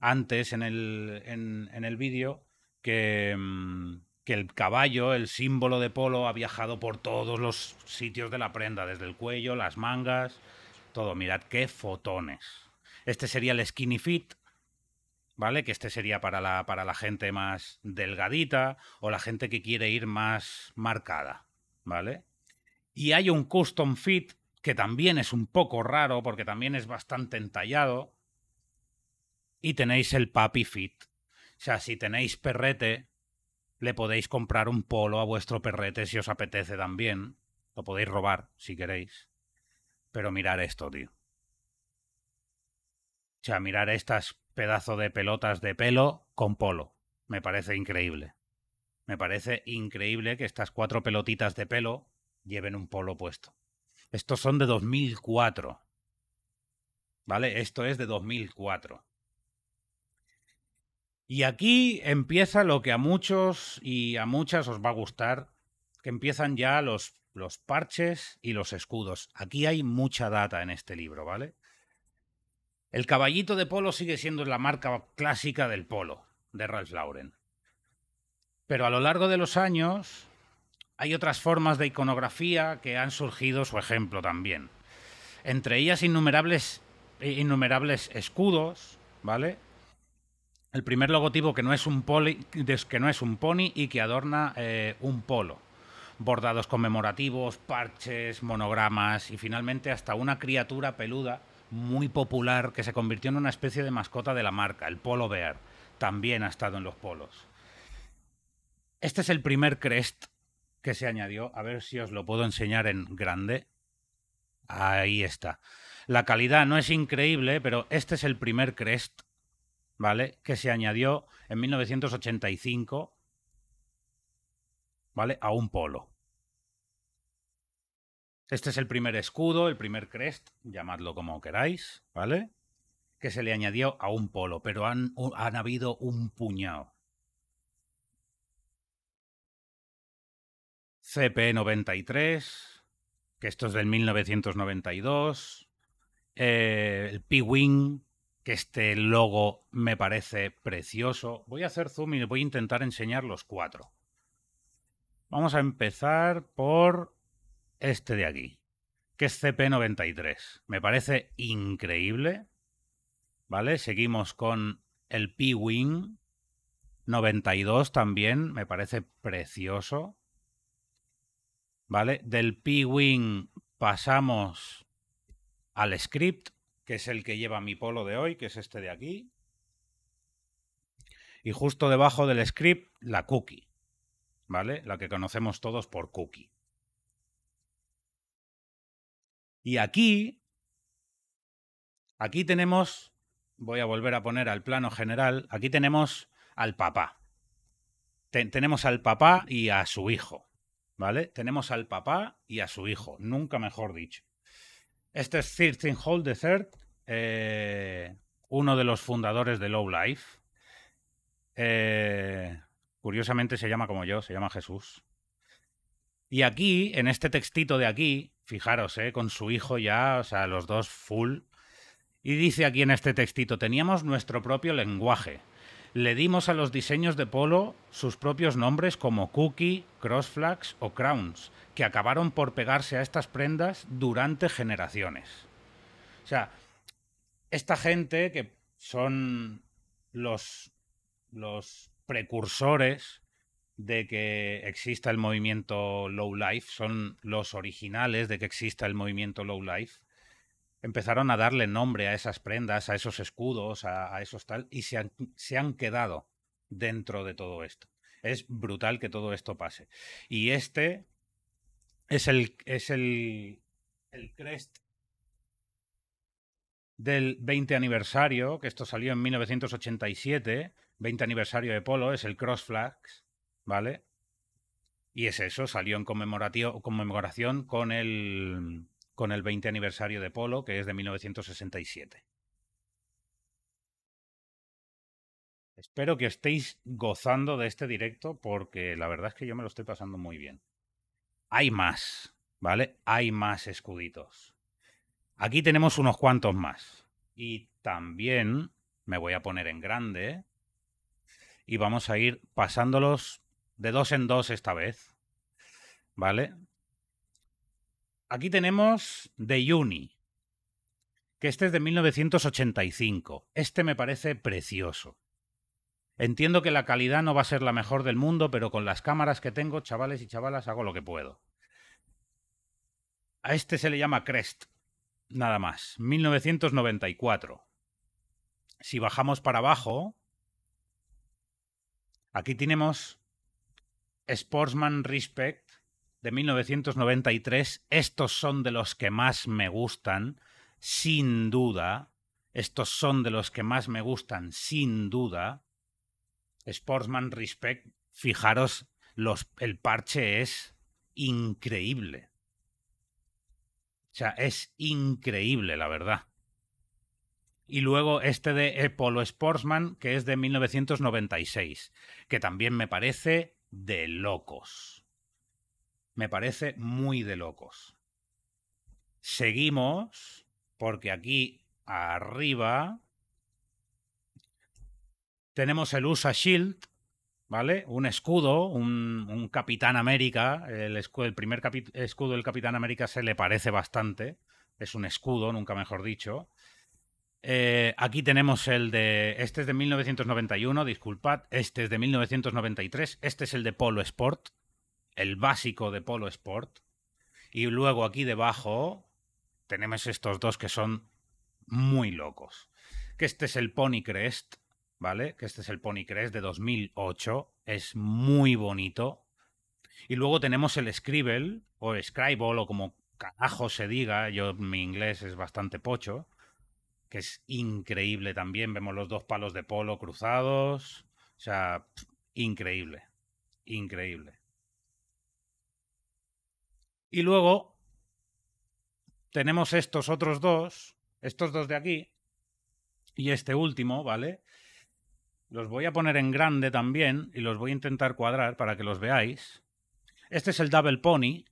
antes en el, en, el vídeo, que, mm, que el caballo, el símbolo de polo, ha viajado por todos los sitios de la prenda, desde el cuello, las mangas, todo. Mirad qué fotones. Este sería el skinny fit, ¿vale? Que este sería para la, para la gente más delgadita o la gente que quiere ir más marcada, ¿vale? Y hay un custom fit que también es un poco raro porque también es bastante entallado. Y tenéis el papi fit. O sea, si tenéis perrete, le podéis comprar un polo a vuestro perrete si os apetece también. Lo podéis robar si queréis. Pero mirar esto, tío. O sea, mirar estas pedazo de pelotas de pelo con polo. Me parece increíble. Me parece increíble que estas cuatro pelotitas de pelo lleven un polo puesto. Estos son de 2004. ¿Vale? Esto es de 2004. Y aquí empieza lo que a muchos y a muchas os va a gustar, que empiezan ya los, los parches y los escudos. Aquí hay mucha data en este libro, ¿vale? El caballito de polo sigue siendo la marca clásica del polo, de Ralph Lauren. Pero a lo largo de los años hay otras formas de iconografía que han surgido su ejemplo también. Entre ellas innumerables, eh, innumerables escudos, ¿vale? El primer logotipo que no es un, poli, que no es un pony y que adorna eh, un polo bordados conmemorativos, parches, monogramas y finalmente hasta una criatura peluda muy popular que se convirtió en una especie de mascota de la marca, el Polo Bear. También ha estado en los polos. Este es el primer crest que se añadió. A ver si os lo puedo enseñar en grande. Ahí está. La calidad no es increíble, pero este es el primer crest, ¿vale? Que se añadió en 1985, ¿vale? A un polo. Este es el primer escudo, el primer crest, llamadlo como queráis, ¿vale? Que se le añadió a un polo, pero han, han habido un puñado. CP93, que esto es del 1992. Eh, el P-Wing, que este logo me parece precioso. Voy a hacer zoom y voy a intentar enseñar los cuatro. Vamos a empezar por este de aquí, que es CP93. Me parece increíble. ¿Vale? Seguimos con el P-Wing 92 también, me parece precioso. ¿Vale? Del P-Wing pasamos al script, que es el que lleva mi polo de hoy, que es este de aquí. Y justo debajo del script, la cookie. ¿Vale? La que conocemos todos por cookie. Y aquí, aquí tenemos, voy a volver a poner al plano general, aquí tenemos al papá. tenemos al papá y a su hijo, ¿vale? Tenemos al papá y a su hijo, nunca mejor dicho. Este es Thirteen Hall de Third, eh, uno de los fundadores de Love Life. Eh, curiosamente se llama como yo, se llama Jesús. Y aquí, en este textito de aquí, Fijaros, ¿eh? con su hijo ya, o sea, los dos full. Y dice aquí en este textito, teníamos nuestro propio lenguaje. Le dimos a los diseños de Polo sus propios nombres como Cookie, Crossflax o Crowns, que acabaron por pegarse a estas prendas durante generaciones. O sea, esta gente que son los, los precursores de que exista el movimiento low life, son los originales de que exista el movimiento low life, empezaron a darle nombre a esas prendas, a esos escudos, a, esos tal, y se han, quedado dentro de todo esto. Es brutal que todo esto pase. Y este es el, es el, el crest del 20 aniversario, que esto salió en 1987, 20 aniversario de Polo, es el Cross Flags, ¿vale? Y es eso, salió en conmemoración con el, con el 20 aniversario de Polo, que es de 1967. Espero que estéis gozando de este directo porque la verdad es que yo me lo estoy pasando muy bien. Hay más, ¿vale? Hay más escuditos. Aquí tenemos unos cuantos más. Y también me voy a poner en grande y vamos a ir pasándolos de dos en dos esta vez. ¿Vale? Aquí tenemos The Uni, que este es de 1985. Este me parece precioso. Entiendo que la calidad no va a ser la mejor del mundo, pero con las cámaras que tengo, chavales y chavalas, hago lo que puedo. A este se le llama Crest, nada más, 1994. Si bajamos para abajo, aquí tenemos Sportsman Respect de 1993. Estos son de los que más me gustan, sin duda. Estos son de los que más me gustan, sin duda. Sportsman Respect, fijaros, los, el parche es increíble. O sea, es increíble, la verdad. Y luego este de Polo Sportsman, que es de 1996, que también me parece de locos. Me parece muy de locos. Seguimos, porque aquí arriba tenemos el USA Shield, ¿vale? Un escudo, un, un Capitán América. El, el primer escudo del Capitán América se le parece bastante. Es un escudo, nunca mejor dicho. Eh, aquí tenemos el de. Este es de 1991, disculpad. Este es de 1993. Este es el de Polo Sport. El básico de Polo Sport. Y luego aquí debajo tenemos estos dos que son muy locos. Que este es el Pony Crest, ¿vale? Que este es el Pony Crest de 2008. Es muy bonito. Y luego tenemos el Scribble, o Scribble, o como carajo se diga. Yo, mi inglés es bastante pocho que es increíble también. Vemos los dos palos de polo cruzados. O sea, increíble. Increíble. Y luego tenemos estos otros dos, estos dos de aquí y este último, ¿vale? Los voy a poner en grande también y los voy a intentar cuadrar para que los veáis. Este es el Double Pony,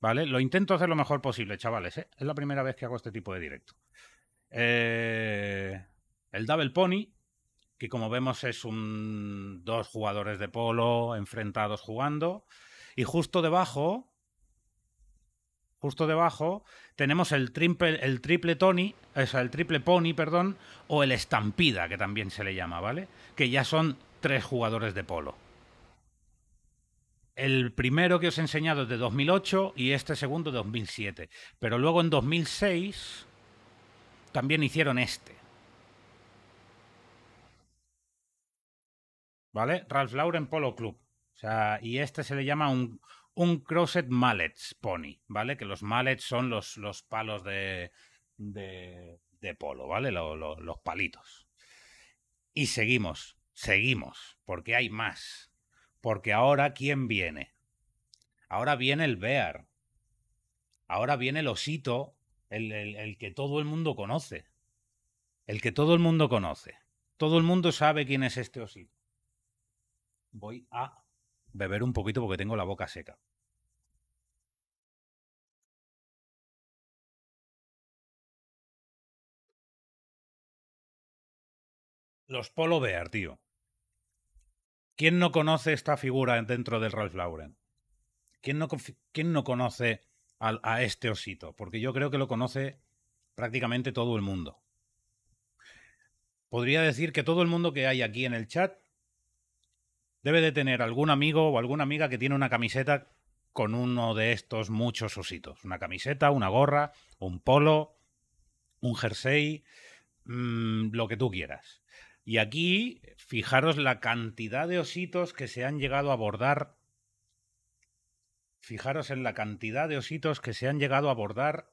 ¿vale? Lo intento hacer lo mejor posible, chavales, ¿eh? Es la primera vez que hago este tipo de directo. Eh, el Double Pony, que como vemos es un dos jugadores de polo enfrentados jugando. Y justo debajo, justo debajo, tenemos el triple, el triple Tony, o el triple Pony, perdón, o el Estampida, que también se le llama, ¿vale? Que ya son tres jugadores de polo. El primero que os he enseñado es de 2008 y este segundo de 2007. Pero luego en 2006 también hicieron este. ¿Vale? Ralph Lauren Polo Club. O sea, y este se le llama un, un Crosset Mallets Pony, ¿vale? Que los mallets son los, los palos de, de, polo, ¿vale? los palitos. Y seguimos, seguimos, porque hay más. Porque ahora, ¿quién viene? Ahora viene el bear. Ahora viene el osito el, que todo el mundo conoce. El que todo el mundo conoce. Todo el mundo sabe quién es este osito. Voy a beber un poquito porque tengo la boca seca. Los Polo Bear, tío. ¿Quién no conoce esta figura dentro del Ralph Lauren? ¿Quién no conoce a, este osito, porque yo creo que lo conoce prácticamente todo el mundo. Podría decir que todo el mundo que hay aquí en el chat debe de tener algún amigo o alguna amiga que tiene una camiseta con uno de estos muchos ositos. Una camiseta, una gorra, un polo, un jersey, mm, lo que tú quieras. Y aquí, fijaros la cantidad de ositos que se han llegado a abordar Fijaros en la cantidad de ositos que se han llegado a abordar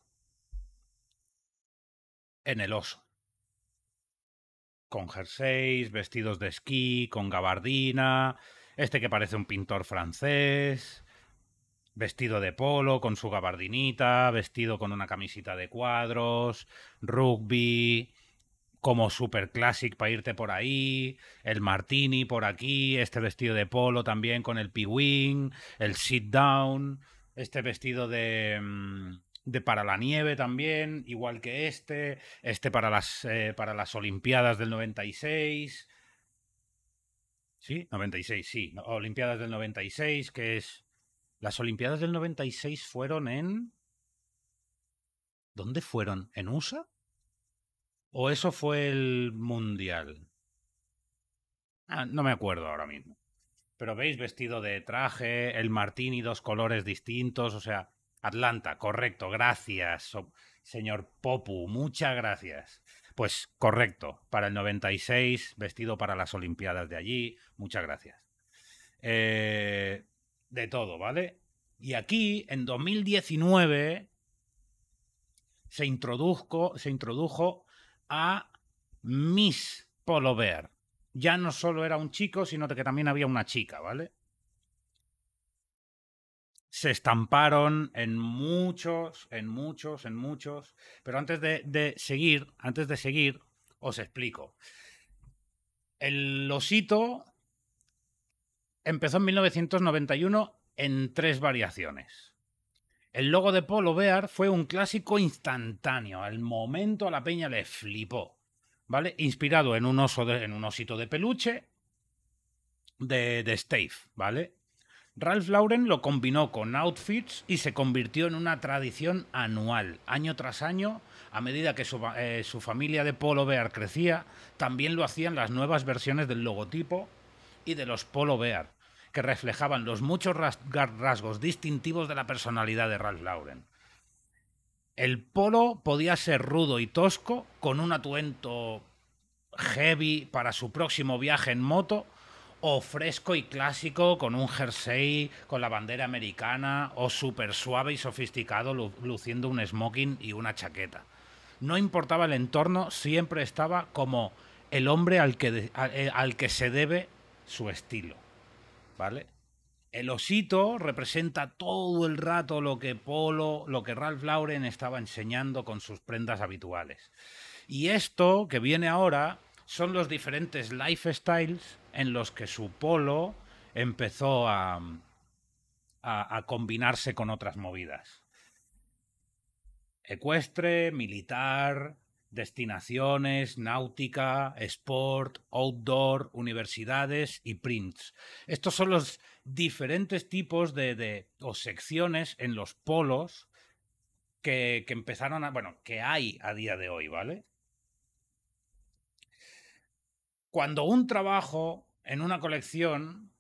en el oso. Con jerseys, vestidos de esquí, con gabardina, este que parece un pintor francés, vestido de polo, con su gabardinita, vestido con una camisita de cuadros, rugby, como Super Classic para irte por ahí, el Martini por aquí, este vestido de polo también con el wing el Sit Down, este vestido mm, de, para la nieve también, igual que este, este para las, eh, para las Olimpiadas del 96. Sí, 96, sí, Olimpiadas del 96, que es... Las Olimpiadas del 96 fueron en... ¿Dónde fueron? ¿En USA? ¿O eso fue el Mundial? Ah, no me acuerdo ahora mismo. Pero veis, vestido de traje, el martini, dos colores distintos, o sea, Atlanta, correcto, gracias, señor Popu, muchas gracias. Pues correcto, para el 96, vestido para las Olimpiadas de allí, muchas gracias. Eh, de todo, ¿vale? Y aquí, en 2019, se se introdujo a Miss Polo Ya no solo era un chico, sino que también había una chica, ¿vale? se estamparon en muchos, en muchos, en muchos. Pero antes de, de seguir, antes de seguir, os explico. El osito empezó en 1991 en tres variaciones. El logo de Polo Bear fue un clásico instantáneo. Al momento a la peña le flipó. ¿Vale? Inspirado en un, un osito de peluche de, Stave, ¿vale? Ralph Lauren lo combinó con outfits y se convirtió en una tradición anual. Año tras año, a medida que su, eh, su, familia de Polo Bear crecía, también lo hacían las nuevas versiones del logotipo y de los Polo Bear que reflejaban los muchos rasgos distintivos de la personalidad de Ralph Lauren. El polo podía ser rudo y tosco, con un atuento heavy para su próximo viaje en moto, o fresco y clásico con un jersey con la bandera americana, o súper suave y sofisticado luciendo un smoking y una chaqueta. No importaba el entorno, siempre estaba como el hombre al que eh, se debe su estilo. ¿vale? El osito representa todo el rato lo que Polo, lo que Ralph Lauren estaba enseñando con sus prendas habituales. Y esto que viene ahora son los diferentes lifestyles en los que su polo empezó a, a combinarse con otras movidas. Ecuestre, militar, destinaciones, náutica, sport, outdoor, universidades y prints. Estos son los diferentes tipos de, o secciones en los polos que, empezaron a, bueno, que hay a día de hoy, ¿vale? Cuando un trabajo en una colección,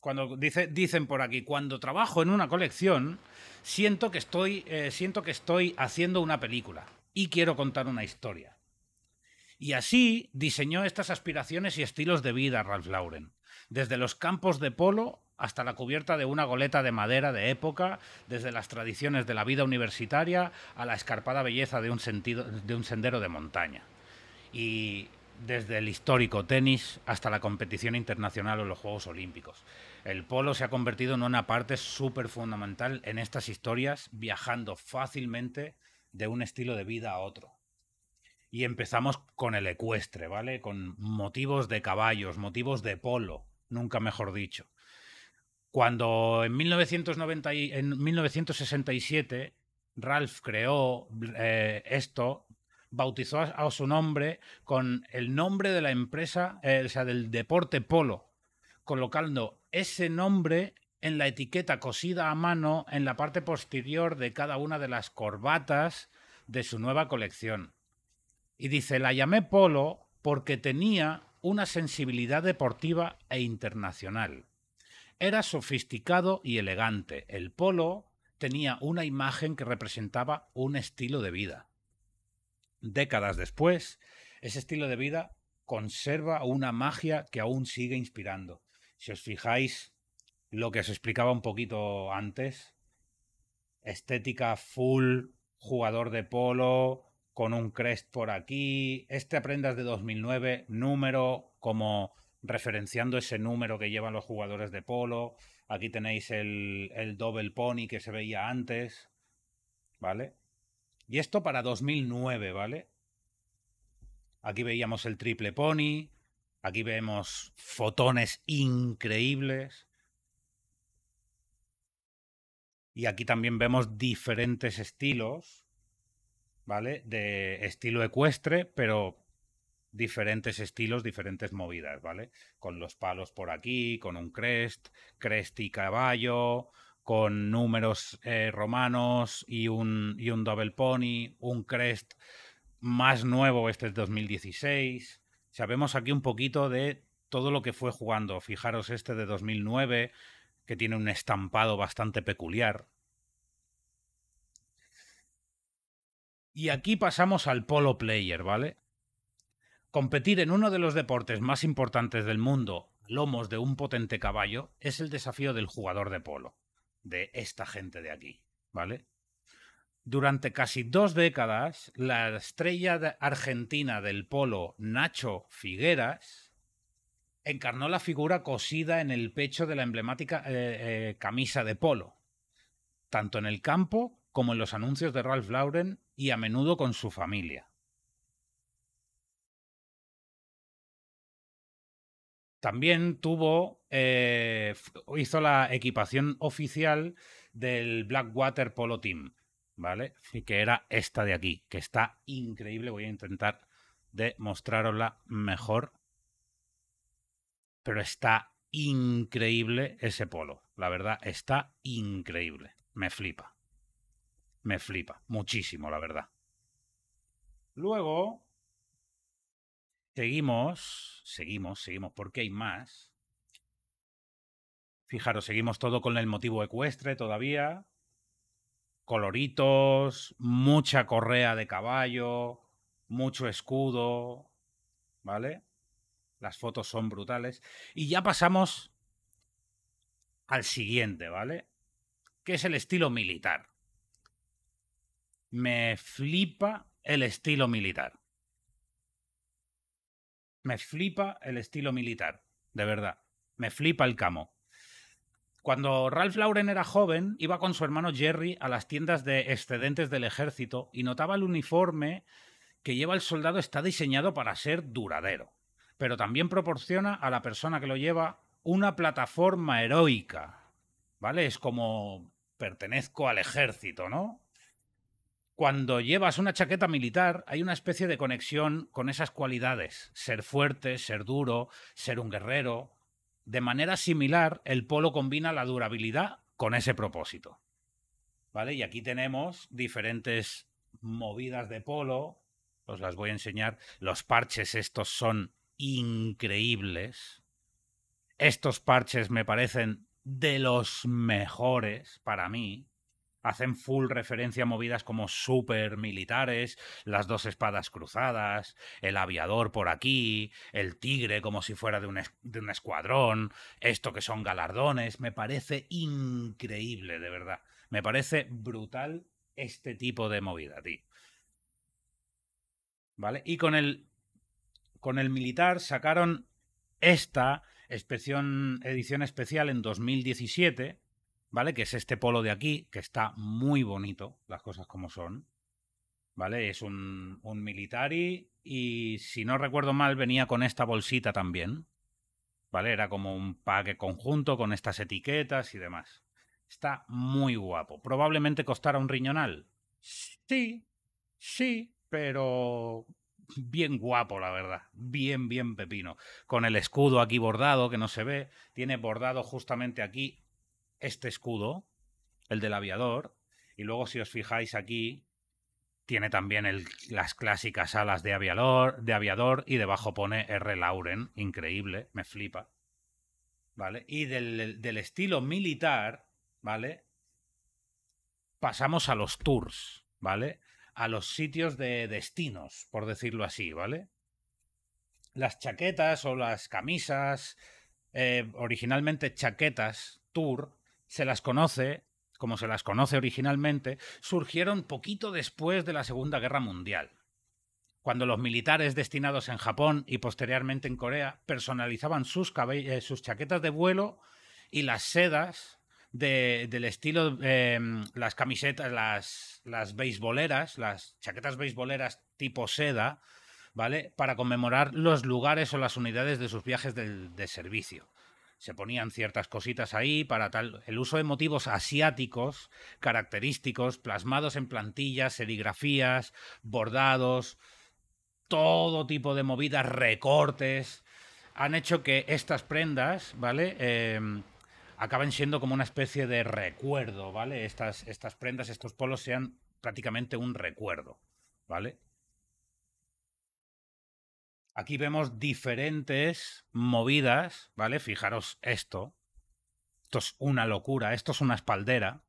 cuando dicen por aquí, cuando trabajo en una colección, siento que estoy, eh, siento que estoy haciendo una película y quiero contar una historia. Y así diseñó estas aspiraciones y estilos de vida Ralph Lauren, desde los campos de polo hasta la cubierta de una goleta de madera de época, desde las tradiciones de la vida universitaria a la escarpada belleza de un, de un sendero de montaña. Y desde el histórico tenis hasta la competición internacional o los Juegos Olímpicos. El polo se ha convertido en una parte súper fundamental en estas historias, viajando fácilmente de un estilo de vida a otro. Y empezamos con el ecuestre, ¿vale? Con motivos de caballos, motivos de polo, nunca mejor dicho. Cuando en, 1990 y, en 1967 Ralph creó eh, esto, bautizó a, su nombre con el nombre de la empresa, eh, o sea, del deporte polo, colocando ese nombre en la etiqueta cosida a mano en la parte posterior de cada una de las corbatas de su nueva colección. Y dice, la llamé Polo porque tenía una sensibilidad deportiva e internacional. Era sofisticado y elegante. El polo tenía una imagen que representaba un estilo de vida. Décadas después, ese estilo de vida conserva una magia que aún sigue inspirando. Si os fijáis lo que os explicaba un poquito antes. Estética full, jugador de polo, con un crest por aquí. Este aprendas de 2009, número como referenciando ese número que llevan los jugadores de polo. Aquí tenéis el, el Double Pony que se veía antes. ¿Vale? Y esto para 2009, ¿vale? Aquí veíamos el triple pony, aquí vemos fotones increíbles, y aquí también vemos diferentes estilos, ¿vale? De estilo ecuestre, pero diferentes estilos, diferentes movidas, ¿vale? Con los palos por aquí, con un crest, crest y caballo, con números eh, romanos y un, y un double pony, un crest más nuevo, este es 2016. Sabemos aquí un poquito de todo lo que fue jugando. Fijaros este de 2009, que tiene un estampado bastante peculiar. Y aquí pasamos al polo player, ¿vale? Competir en uno de los deportes más importantes del mundo, lomos de un potente caballo, es el desafío del jugador de polo, de esta gente de aquí, ¿vale? Durante casi dos décadas, la estrella argentina del polo, Nacho Figueras, encarnó la figura cosida en el pecho de la emblemática eh, eh, camisa de polo, tanto en el campo como en los anuncios de Ralph Lauren y a menudo con su familia. También tuvo, eh, hizo la equipación oficial del Blackwater Polo Team, ¿vale? que era esta de aquí, que está increíble. Voy a intentar de mostrarosla mejor pero está increíble ese polo. La verdad, está increíble. Me flipa. Me flipa. Muchísimo, la verdad. Luego, seguimos, seguimos, seguimos, porque hay más. Fijaros, seguimos todo con el motivo ecuestre todavía. Coloritos, mucha correa de caballo, mucho escudo, ¿vale? Las fotos son brutales. Y ya pasamos al siguiente, ¿vale? Que es el estilo militar. Me flipa el estilo militar. Me flipa el estilo militar, de verdad. Me flipa el camo. Cuando Ralph Lauren era joven, iba con su hermano Jerry a las tiendas de excedentes del ejército y notaba el uniforme que lleva el soldado está diseñado para ser duradero pero también proporciona a la persona que lo lleva una plataforma heroica, ¿vale? Es como pertenezco al ejército, ¿no? Cuando llevas una chaqueta militar hay una especie de conexión con esas cualidades, ser fuerte, ser duro, ser un guerrero. De manera similar, el polo combina la durabilidad con ese propósito. ¿Vale? Y aquí tenemos diferentes movidas de polo. Os las voy a enseñar. Los parches estos son increíbles. Estos parches me parecen de los mejores para mí. Hacen full referencia a movidas como super militares, las dos espadas cruzadas, el aviador por aquí, el tigre como si fuera de un, de un escuadrón, esto que son galardones. Me parece increíble, de verdad. Me parece brutal este tipo de movida, tío. ¿Vale? Y con el con el militar sacaron esta edición especial en 2017, ¿vale? Que es este polo de aquí, que está muy bonito, las cosas como son. ¿Vale? Es un, un militari y si no recuerdo mal venía con esta bolsita también. ¿Vale? Era como un pack conjunto con estas etiquetas y demás. Está muy guapo. Probablemente costara un riñonal. Sí, sí, pero bien guapo, la verdad. Bien, bien pepino. Con el escudo aquí bordado, que no se ve. Tiene bordado justamente aquí este escudo, el del aviador. Y luego, si os fijáis aquí, tiene también el, las clásicas alas de aviador, de aviador. Y debajo pone R. Lauren. Increíble, me flipa. ¿Vale? Y del, del estilo militar, ¿vale? Pasamos a los tours, ¿vale? a los sitios de destinos, por decirlo así, ¿vale? Las chaquetas o las camisas, eh, originalmente chaquetas, tour, se las conoce, como se las conoce originalmente, surgieron poquito después de la Segunda Guerra Mundial, cuando los militares destinados en Japón y posteriormente en Corea personalizaban sus eh, chaquetas de vuelo y las sedas del estilo eh, las camisetas, las, las beisboleras, las chaquetas beisboleras tipo seda, ¿vale? Para conmemorar los lugares o las unidades de sus viajes de, servicio. Se ponían ciertas cositas ahí para tal. El uso de motivos asiáticos, característicos, plasmados en plantillas, serigrafías, bordados, todo tipo de movidas, recortes, han hecho que estas prendas, ¿vale? Eh, Acaban siendo como una especie de recuerdo, ¿vale? Estas, estas prendas, estos polos sean prácticamente un recuerdo, ¿vale? Aquí vemos diferentes movidas, ¿vale? Fijaros esto. Esto es una locura, esto es una espaldera,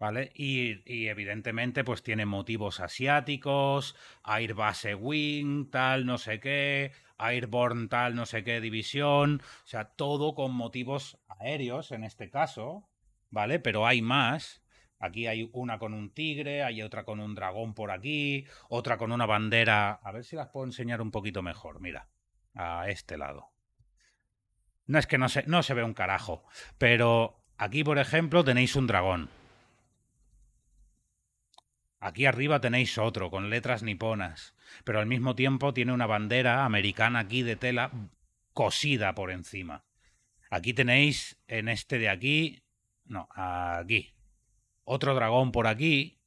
¿Vale? Y, y, evidentemente, pues tiene motivos asiáticos, Airbase Wing, tal, no sé qué, Airborne, tal, no sé qué división, o sea, todo con motivos aéreos en este caso, ¿vale? Pero hay más. Aquí hay una con un tigre, hay otra con un dragón por aquí, otra con una bandera. A ver si las puedo enseñar un poquito mejor, mira, a este lado. No es que no se, no se ve un carajo, pero aquí, por ejemplo, tenéis un dragón. Aquí arriba tenéis otro, con letras niponas, pero al mismo tiempo tiene una bandera americana aquí de tela cosida por encima. Aquí tenéis en este de aquí, no, aquí, otro dragón por aquí,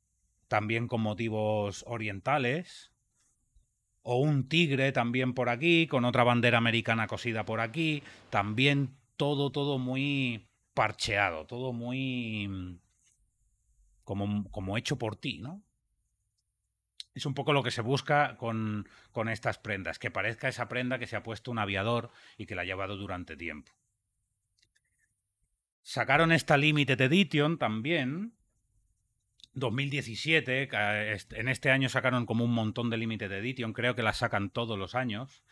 también con motivos orientales, o un tigre también por aquí, con otra bandera americana cosida por aquí, también todo, todo muy parcheado, todo muy como, hecho por ti, ¿no? Es un poco lo que se busca con, estas prendas, que parezca esa prenda que se ha puesto un aviador y que la ha llevado durante tiempo. Sacaron esta Limited Edition también, 2017, en este año sacaron como un montón de Limited Edition, creo que las sacan todos los años.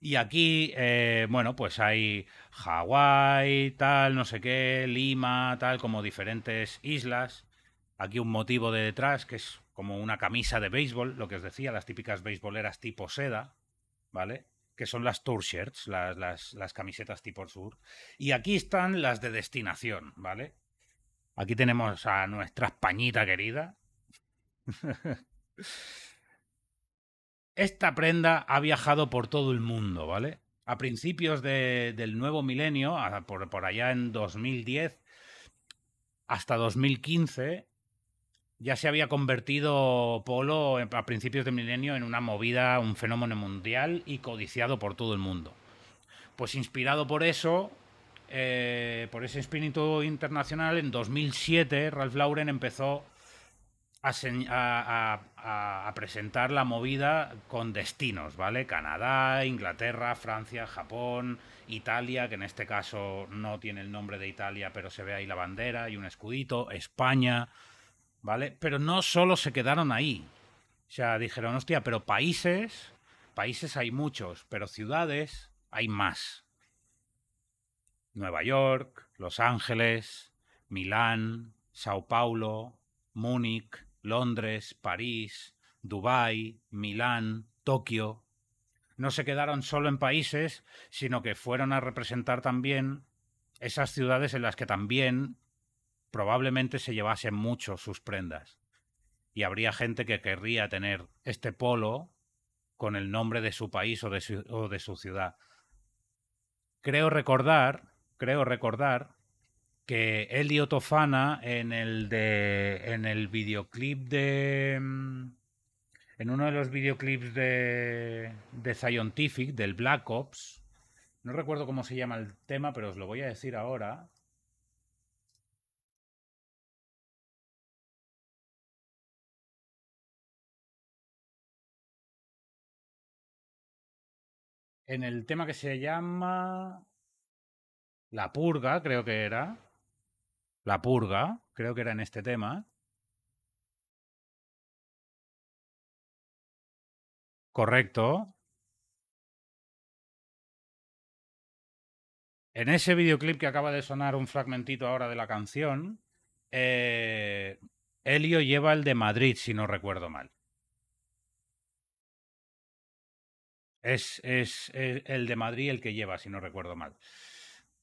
Y aquí, eh, bueno, pues hay Hawái, tal, no sé qué, Lima, tal, como diferentes islas. Aquí un motivo de detrás que es como una camisa de béisbol, lo que os decía, las típicas beisboleras tipo seda, ¿vale? Que son las tour shirts, las, camisetas tipo sur. Y aquí están las de destinación, ¿vale? Aquí tenemos a nuestra Españita querida. Esta prenda ha viajado por todo el mundo, ¿vale? A principios del nuevo milenio, por allá en 2010 hasta 2015, ya se había convertido Polo eh, a principios de milenio en una movida, un fenómeno mundial y codiciado por todo el mundo. Pues inspirado por eso, eh, por ese espíritu internacional, en 2007 Ralph Lauren empezó a, a, presentar la movida con destinos, ¿vale? Canadá, Inglaterra, Francia, Japón, Italia, que en este caso no tiene el nombre de Italia, pero se ve ahí la bandera y un escudito, España, ¿vale? Pero no solo se quedaron ahí. O sea, dijeron, hostia, pero países, países hay muchos, pero ciudades hay más. Nueva York, Los Ángeles, Milán, Sao Paulo, Múnich, Londres, París, Dubái, Milán, Tokio. No se quedaron solo en países, sino que fueron a representar también esas ciudades en las que también probablemente se llevasen mucho sus prendas. Y habría gente que querría tener este polo con el nombre de su país o de su, o de su ciudad. Creo recordar, creo recordar que Elio Tofana en el de en el videoclip de mm, en uno de los videoclips de de Scientific del Black Ops no recuerdo cómo se llama el tema pero os lo voy a decir ahora en el tema que se llama La Purga, creo que era. La Purga, creo que era en este tema. Correcto. En ese videoclip que acaba de sonar un fragmentito ahora de la canción, eh, Elio Helio lleva el de Madrid, si no recuerdo mal. Es, el de Madrid el que lleva, si no recuerdo mal.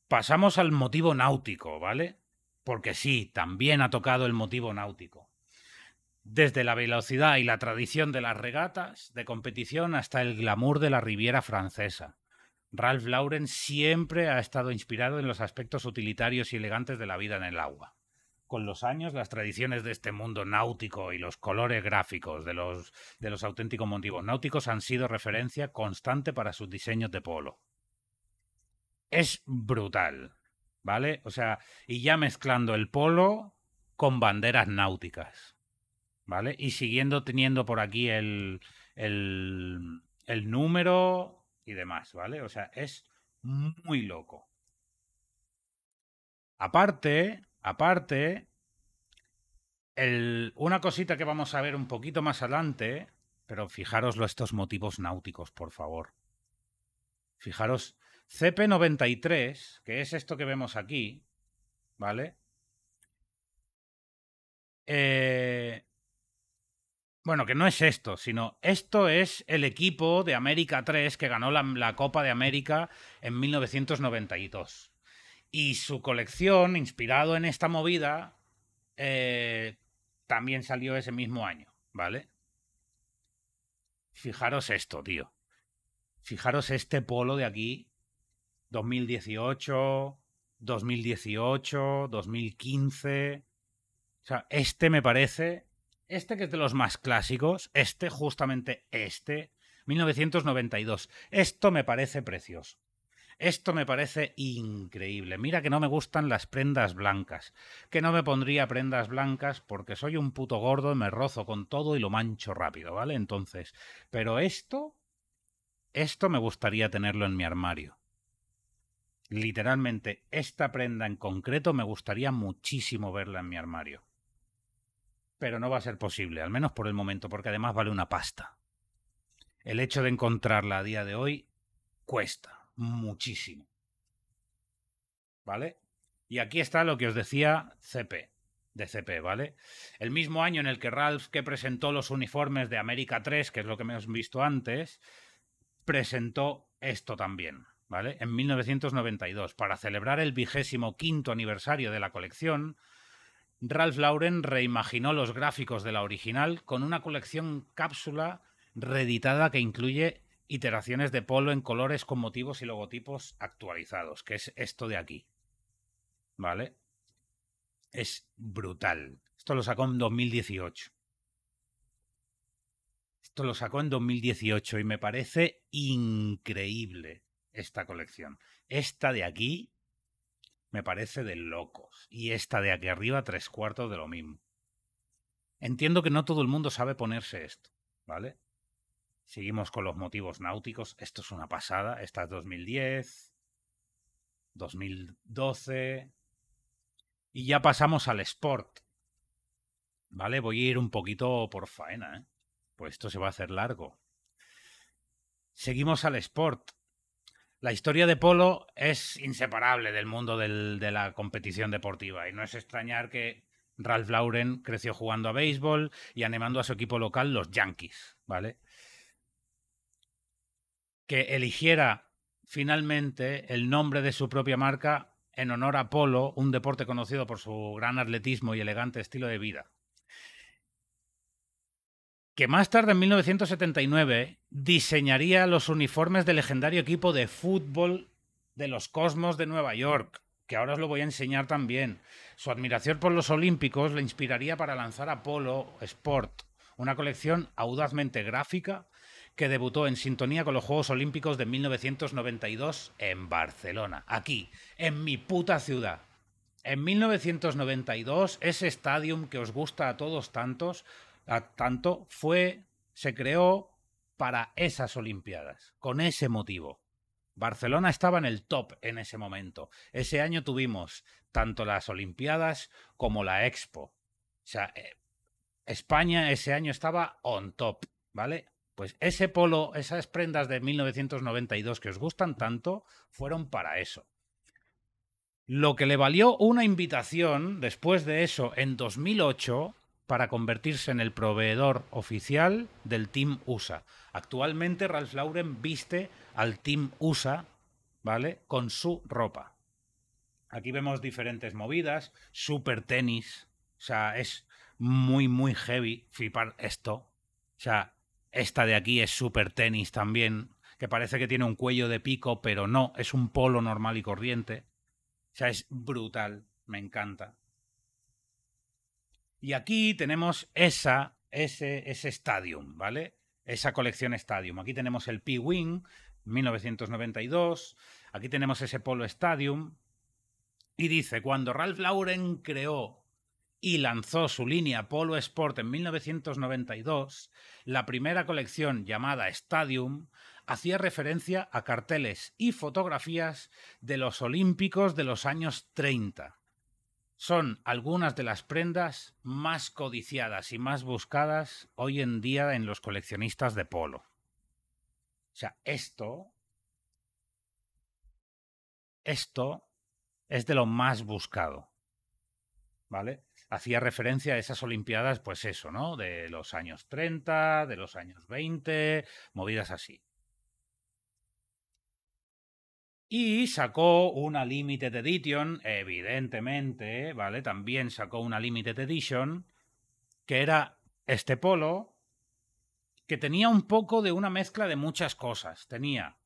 Pasamos al motivo náutico, ¿vale? Porque sí, también ha tocado el motivo náutico. Desde la velocidad y la tradición de las regatas de competición hasta el glamour de la Riviera francesa. Ralph Lauren siempre ha estado inspirado en los aspectos utilitarios y elegantes de la vida en el agua con los años las tradiciones de este mundo náutico y los colores gráficos de los, de los auténticos motivos náuticos han sido referencia constante para sus diseños de polo. Es brutal, ¿vale? O sea, y ya mezclando el polo con banderas náuticas, ¿vale? Y siguiendo teniendo por aquí el, el, el número y demás, ¿vale? O sea, es muy loco. Aparte, Aparte, una cosita que vamos a ver un poquito más adelante, pero fijaros estos motivos náuticos, por favor. Fijaros, CP93, que es esto que vemos aquí, ¿vale? Eh, bueno, que no es esto, sino esto es el equipo de América 3 que ganó la, la Copa de América en 1992. Y su colección, inspirado en esta movida, eh, también salió ese mismo año, ¿vale? Fijaros esto, tío. Fijaros este polo de aquí, 2018, 2018, 2015. O sea, este me parece, este que es de los más clásicos, este, justamente este, 1992. Esto me parece precioso. Esto me parece increíble. Mira que no me gustan las prendas blancas, que no me pondría prendas blancas porque soy un puto gordo me rozo con todo y lo mancho rápido, ¿vale? Entonces, pero esto, esto me gustaría tenerlo en mi armario. Literalmente, esta prenda en concreto me gustaría muchísimo verla en mi armario. Pero no va a ser posible, al menos por el momento, porque además vale una pasta. El hecho de encontrarla a día de hoy cuesta muchísimo. ¿Vale? Y aquí está lo que os decía CP, de CP, ¿vale? El mismo año en el que Ralph, que presentó los uniformes de América 3, que es lo que hemos visto antes, presentó esto también, ¿vale? En 1992, para celebrar el vigésimo quinto aniversario de la colección, Ralph Lauren reimaginó los gráficos de la original con una colección cápsula reeditada que incluye iteraciones de polo en colores con motivos y logotipos actualizados, que es esto de aquí. ¿Vale? Es brutal. Esto lo sacó en 2018. Esto lo sacó en 2018 y me parece increíble esta colección. Esta de aquí me parece de locos. Y esta de aquí arriba, tres cuartos de lo mismo. Entiendo que no todo el mundo sabe ponerse esto, ¿vale? Seguimos con los motivos náuticos. Esto es una pasada. Esta es 2010, 2012. Y ya pasamos al Sport. Vale, voy a ir un poquito por faena, ¿eh? Pues esto se va a hacer largo. Seguimos al Sport. La historia de Polo es inseparable del mundo de la competición deportiva y no es extrañar que Ralph Lauren creció jugando a béisbol y animando a su equipo local, los Yankees, ¿vale? que eligiera finalmente el nombre de su propia marca en honor a polo, un deporte conocido por su gran atletismo y elegante estilo de vida. Que más tarde, en 1979, diseñaría los uniformes del legendario equipo de fútbol de los Cosmos de Nueva York, que ahora os lo voy a enseñar también. Su admiración por los Olímpicos le inspiraría para lanzar Polo Sport, una colección audazmente gráfica que debutó en sintonía con los Juegos Olímpicos de 1992 en Barcelona, aquí, en mi puta ciudad. En 1992, ese estadio que os gusta a todos tantos, tanto, fue, se creó para esas Olimpiadas, con ese motivo. Barcelona estaba en el top en ese momento. Ese año tuvimos tanto las Olimpiadas como la Expo. O sea, eh, España ese año estaba on top, ¿vale? Pues ese polo, esas prendas de 1992 que os gustan tanto, fueron para eso. Lo que le valió una invitación después de eso en 2008 para convertirse en el proveedor oficial del Team USA. Actualmente Ralph Lauren viste al Team USA, ¿vale? Con su ropa. Aquí vemos diferentes movidas, super tenis, o sea, es muy, muy heavy flipar esto. O sea, esta de aquí es super tenis también, que parece que tiene un cuello de pico, pero no, es un polo normal y corriente. O sea, es brutal, me encanta. Y aquí tenemos esa, ese, ese Stadium, ¿vale? Esa colección Stadium. Aquí tenemos el P-Wing, 1992. Aquí tenemos ese Polo Stadium. Y dice, cuando Ralph Lauren creó y lanzó su línea Polo Sport en 1992, la primera colección llamada Stadium hacía referencia a carteles y fotografías de los Olímpicos de los años 30. Son algunas de las prendas más codiciadas y más buscadas hoy en día en los coleccionistas de polo. O sea, esto... Esto es de lo más buscado. ¿Vale? hacía referencia a esas Olimpiadas, pues eso, ¿no? De los años 30, de los años 20, movidas así. Y sacó una Limited Edition, evidentemente, ¿vale? También sacó una Limited Edition, que era este polo, que tenía un poco de una mezcla de muchas cosas. Tenía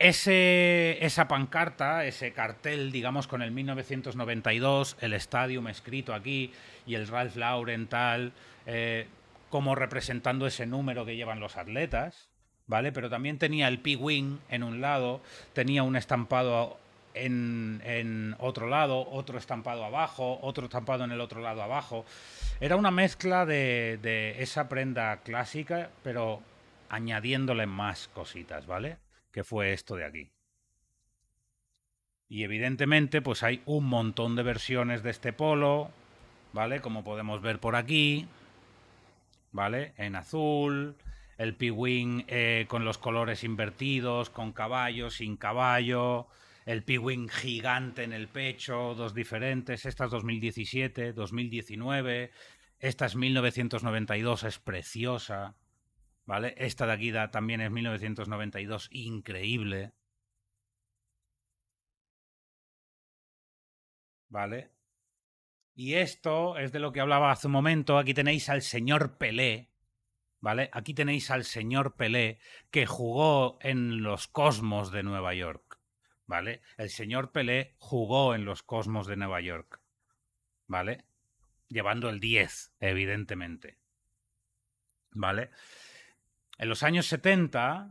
ese, esa pancarta, ese cartel, digamos, con el 1992, el Stadium escrito aquí y el Ralph Lauren tal, eh, como representando ese número que llevan los atletas, ¿vale? Pero también tenía el P-Wing en un lado, tenía un estampado en, otro lado, otro estampado abajo, otro estampado en el otro lado abajo. Era una mezcla de, de esa prenda clásica, pero añadiéndole más cositas, ¿vale? que fue esto de aquí. Y evidentemente, pues hay un montón de versiones de este polo, ¿vale? Como podemos ver por aquí, ¿vale? En azul, el P-Wing eh, con los colores invertidos, con caballo, sin caballo, el P-Wing gigante en el pecho, dos diferentes, esta es 2017, 2019, esta es 1992, es preciosa. ¿Vale? Esta de aquí también es 1992, increíble. ¿Vale? Y esto es de lo que hablaba hace un momento. Aquí tenéis al señor Pelé. ¿Vale? Aquí tenéis al señor Pelé que jugó en los Cosmos de Nueva York. ¿Vale? El señor Pelé jugó en los Cosmos de Nueva York. ¿Vale? Llevando el 10, evidentemente. ¿Vale? En los años 70,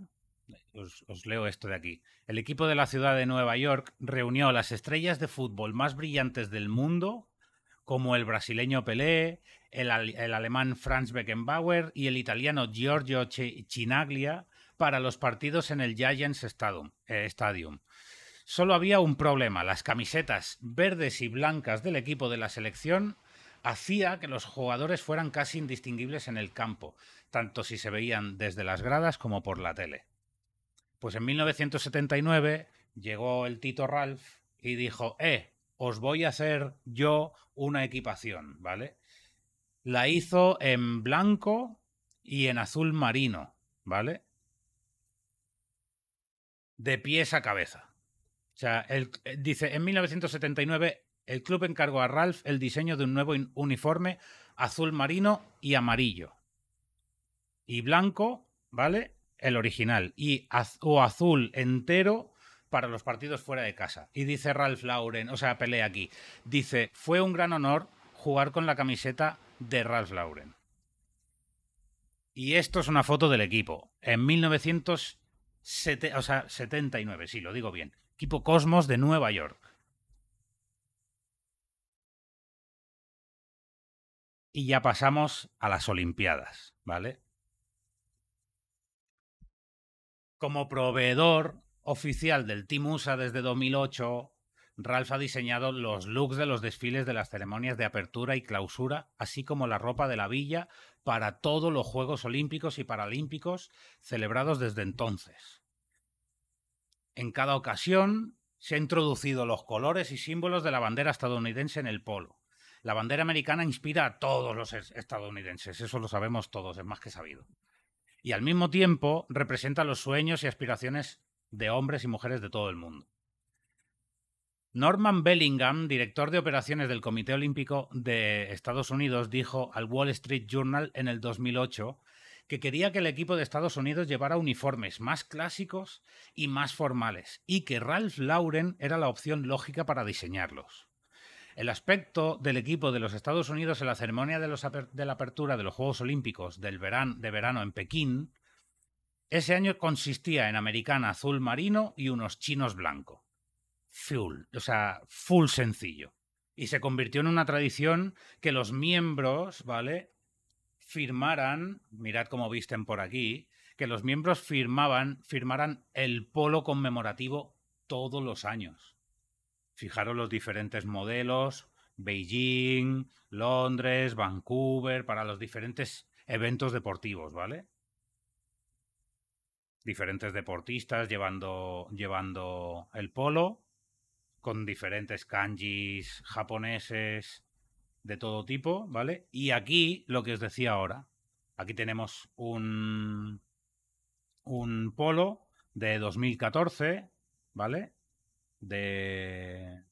os, leo esto de aquí, el equipo de la ciudad de Nueva York reunió a las estrellas de fútbol más brillantes del mundo, como el brasileño Pelé, el, el alemán Franz Beckenbauer y el italiano Giorgio Chinaglia, para los partidos en el Giants eh, Stadium. Solo había un problema, las camisetas verdes y blancas del equipo de la selección hacía que los jugadores fueran casi indistinguibles en el campo, tanto si se veían desde las gradas como por la tele. Pues en 1979 llegó el Tito Ralph y dijo, eh, os voy a hacer yo una equipación, ¿vale? La hizo en blanco y en azul marino, ¿vale? De pies a cabeza. O sea, él, eh, dice, en 1979 el club encargó a Ralph el diseño de un nuevo uniforme azul marino y amarillo. Y blanco, ¿vale? El original. Y o azul entero para los partidos fuera de casa. Y dice Ralph Lauren, o sea, pelea aquí. Dice, fue un gran honor jugar con la camiseta de Ralph Lauren. Y esto es una foto del equipo. En 1979, o sí, lo digo bien. Equipo Cosmos de Nueva York. Y ya pasamos a las Olimpiadas, ¿vale? Como proveedor oficial del Team USA desde 2008, Ralph ha diseñado los looks de los desfiles de las ceremonias de apertura y clausura, así como la ropa de la villa para todos los Juegos Olímpicos y Paralímpicos celebrados desde entonces. En cada ocasión se han introducido los colores y símbolos de la bandera estadounidense en el polo. La bandera americana inspira a todos los estadounidenses, eso lo sabemos todos, es más que sabido. Y al mismo tiempo representa los sueños y aspiraciones de hombres y mujeres de todo el mundo. Norman Bellingham, director de operaciones del Comité Olímpico de Estados Unidos, dijo al Wall Street Journal en el 2008 que quería que el equipo de Estados Unidos llevara uniformes más clásicos y más formales, y que Ralph Lauren era la opción lógica para diseñarlos. El aspecto del equipo de los Estados Unidos en la ceremonia de, la apertura de los Juegos Olímpicos del de verano en Pekín ese año consistía en americana azul marino y unos chinos blanco. Full, o sea, full sencillo. Y se convirtió en una tradición que los miembros, ¿vale? Firmaran, mirad cómo visten por aquí, que los miembros firmaban, firmaran el polo conmemorativo todos los años. Fijaros los diferentes modelos, Beijing, Londres, Vancouver, para los diferentes eventos deportivos, ¿vale? Diferentes deportistas llevando, llevando el polo, con diferentes kanjis japoneses de todo tipo, ¿vale? Y aquí lo que os decía ahora, aquí tenemos un, un polo de 2014, ¿vale? de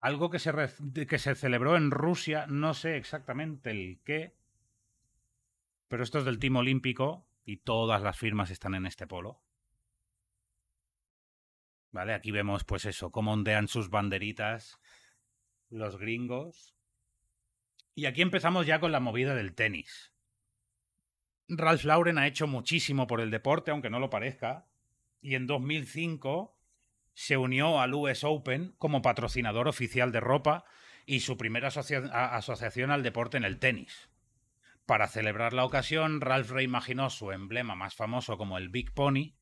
algo que se, que se celebró en Rusia, no sé exactamente el qué, pero esto es del Team Olímpico y todas las firmas están en este polo. Vale, aquí vemos pues eso, cómo ondean sus banderitas los gringos. Y aquí empezamos ya con la movida del tenis. Ralph Lauren ha hecho muchísimo por el deporte, aunque no lo parezca. Y en 2005 se unió al US Open como patrocinador oficial de ropa y su primera asociación al deporte en el tenis. Para celebrar la ocasión, Ralph reimaginó su emblema más famoso como el Big Pony,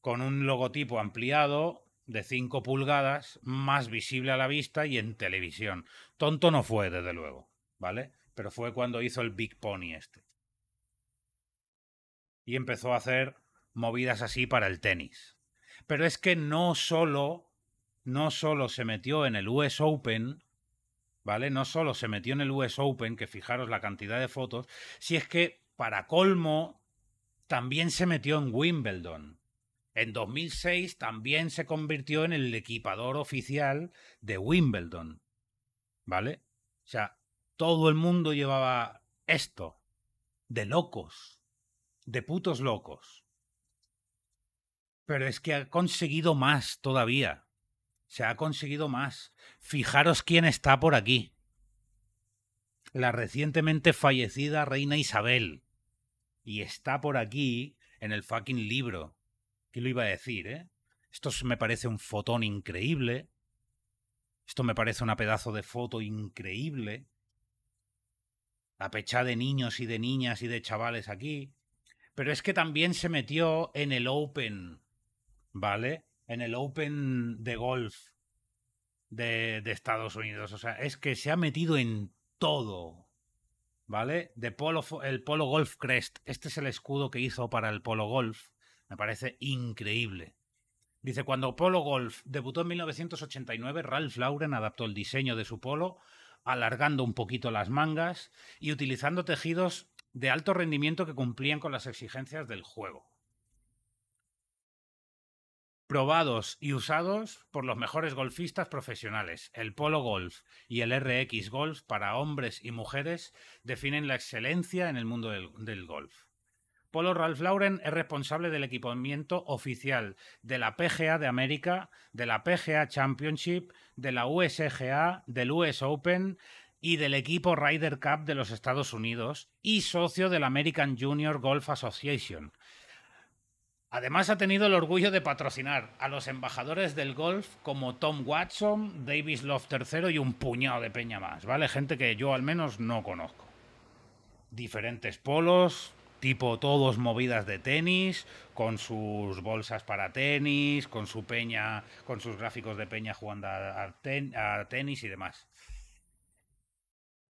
con un logotipo ampliado de 5 pulgadas, más visible a la vista y en televisión. Tonto no fue, desde luego, ¿vale? Pero fue cuando hizo el Big Pony este. Y empezó a hacer movidas así para el tenis. Pero es que no solo, no solo se metió en el US Open, ¿vale? No solo se metió en el US Open, que fijaros la cantidad de fotos, si es que, para colmo, también se metió en Wimbledon. En 2006 también se convirtió en el equipador oficial de Wimbledon, ¿vale? O sea, todo el mundo llevaba esto, de locos, de putos locos. Pero es que ha conseguido más todavía. Se ha conseguido más. Fijaros quién está por aquí. La recientemente fallecida reina Isabel. Y está por aquí en el fucking libro. ¿Qué lo iba a decir, eh? Esto me parece un fotón increíble. Esto me parece una pedazo de foto increíble. La pecha de niños y de niñas y de chavales aquí. Pero es que también se metió en el Open ¿vale? En el Open de Golf de, Estados Unidos. O sea, es que se ha metido en todo. ¿Vale? De el Polo Golf Crest. Este es el escudo que hizo para el Polo Golf. Me parece increíble. Dice, cuando Polo Golf debutó en 1989, Ralph Lauren adaptó el diseño de su polo, alargando un poquito las mangas y utilizando tejidos de alto rendimiento que cumplían con las exigencias del juego probados y usados por los mejores golfistas profesionales. El Polo Golf y el RX Golf para hombres y mujeres definen la excelencia en el mundo del, golf. Polo Ralph Lauren es responsable del equipamiento oficial de la PGA de América, de la PGA Championship, de la USGA, del US Open y del equipo Ryder Cup de los Estados Unidos y socio de la American Junior Golf Association, Además ha tenido el orgullo de patrocinar a los embajadores del golf como Tom Watson, Davis Love III y un puñado de peña más, ¿vale? Gente que yo al menos no conozco. Diferentes polos, tipo todos movidas de tenis, con sus bolsas para tenis, con su peña, con sus gráficos de peña jugando a, tenis y demás.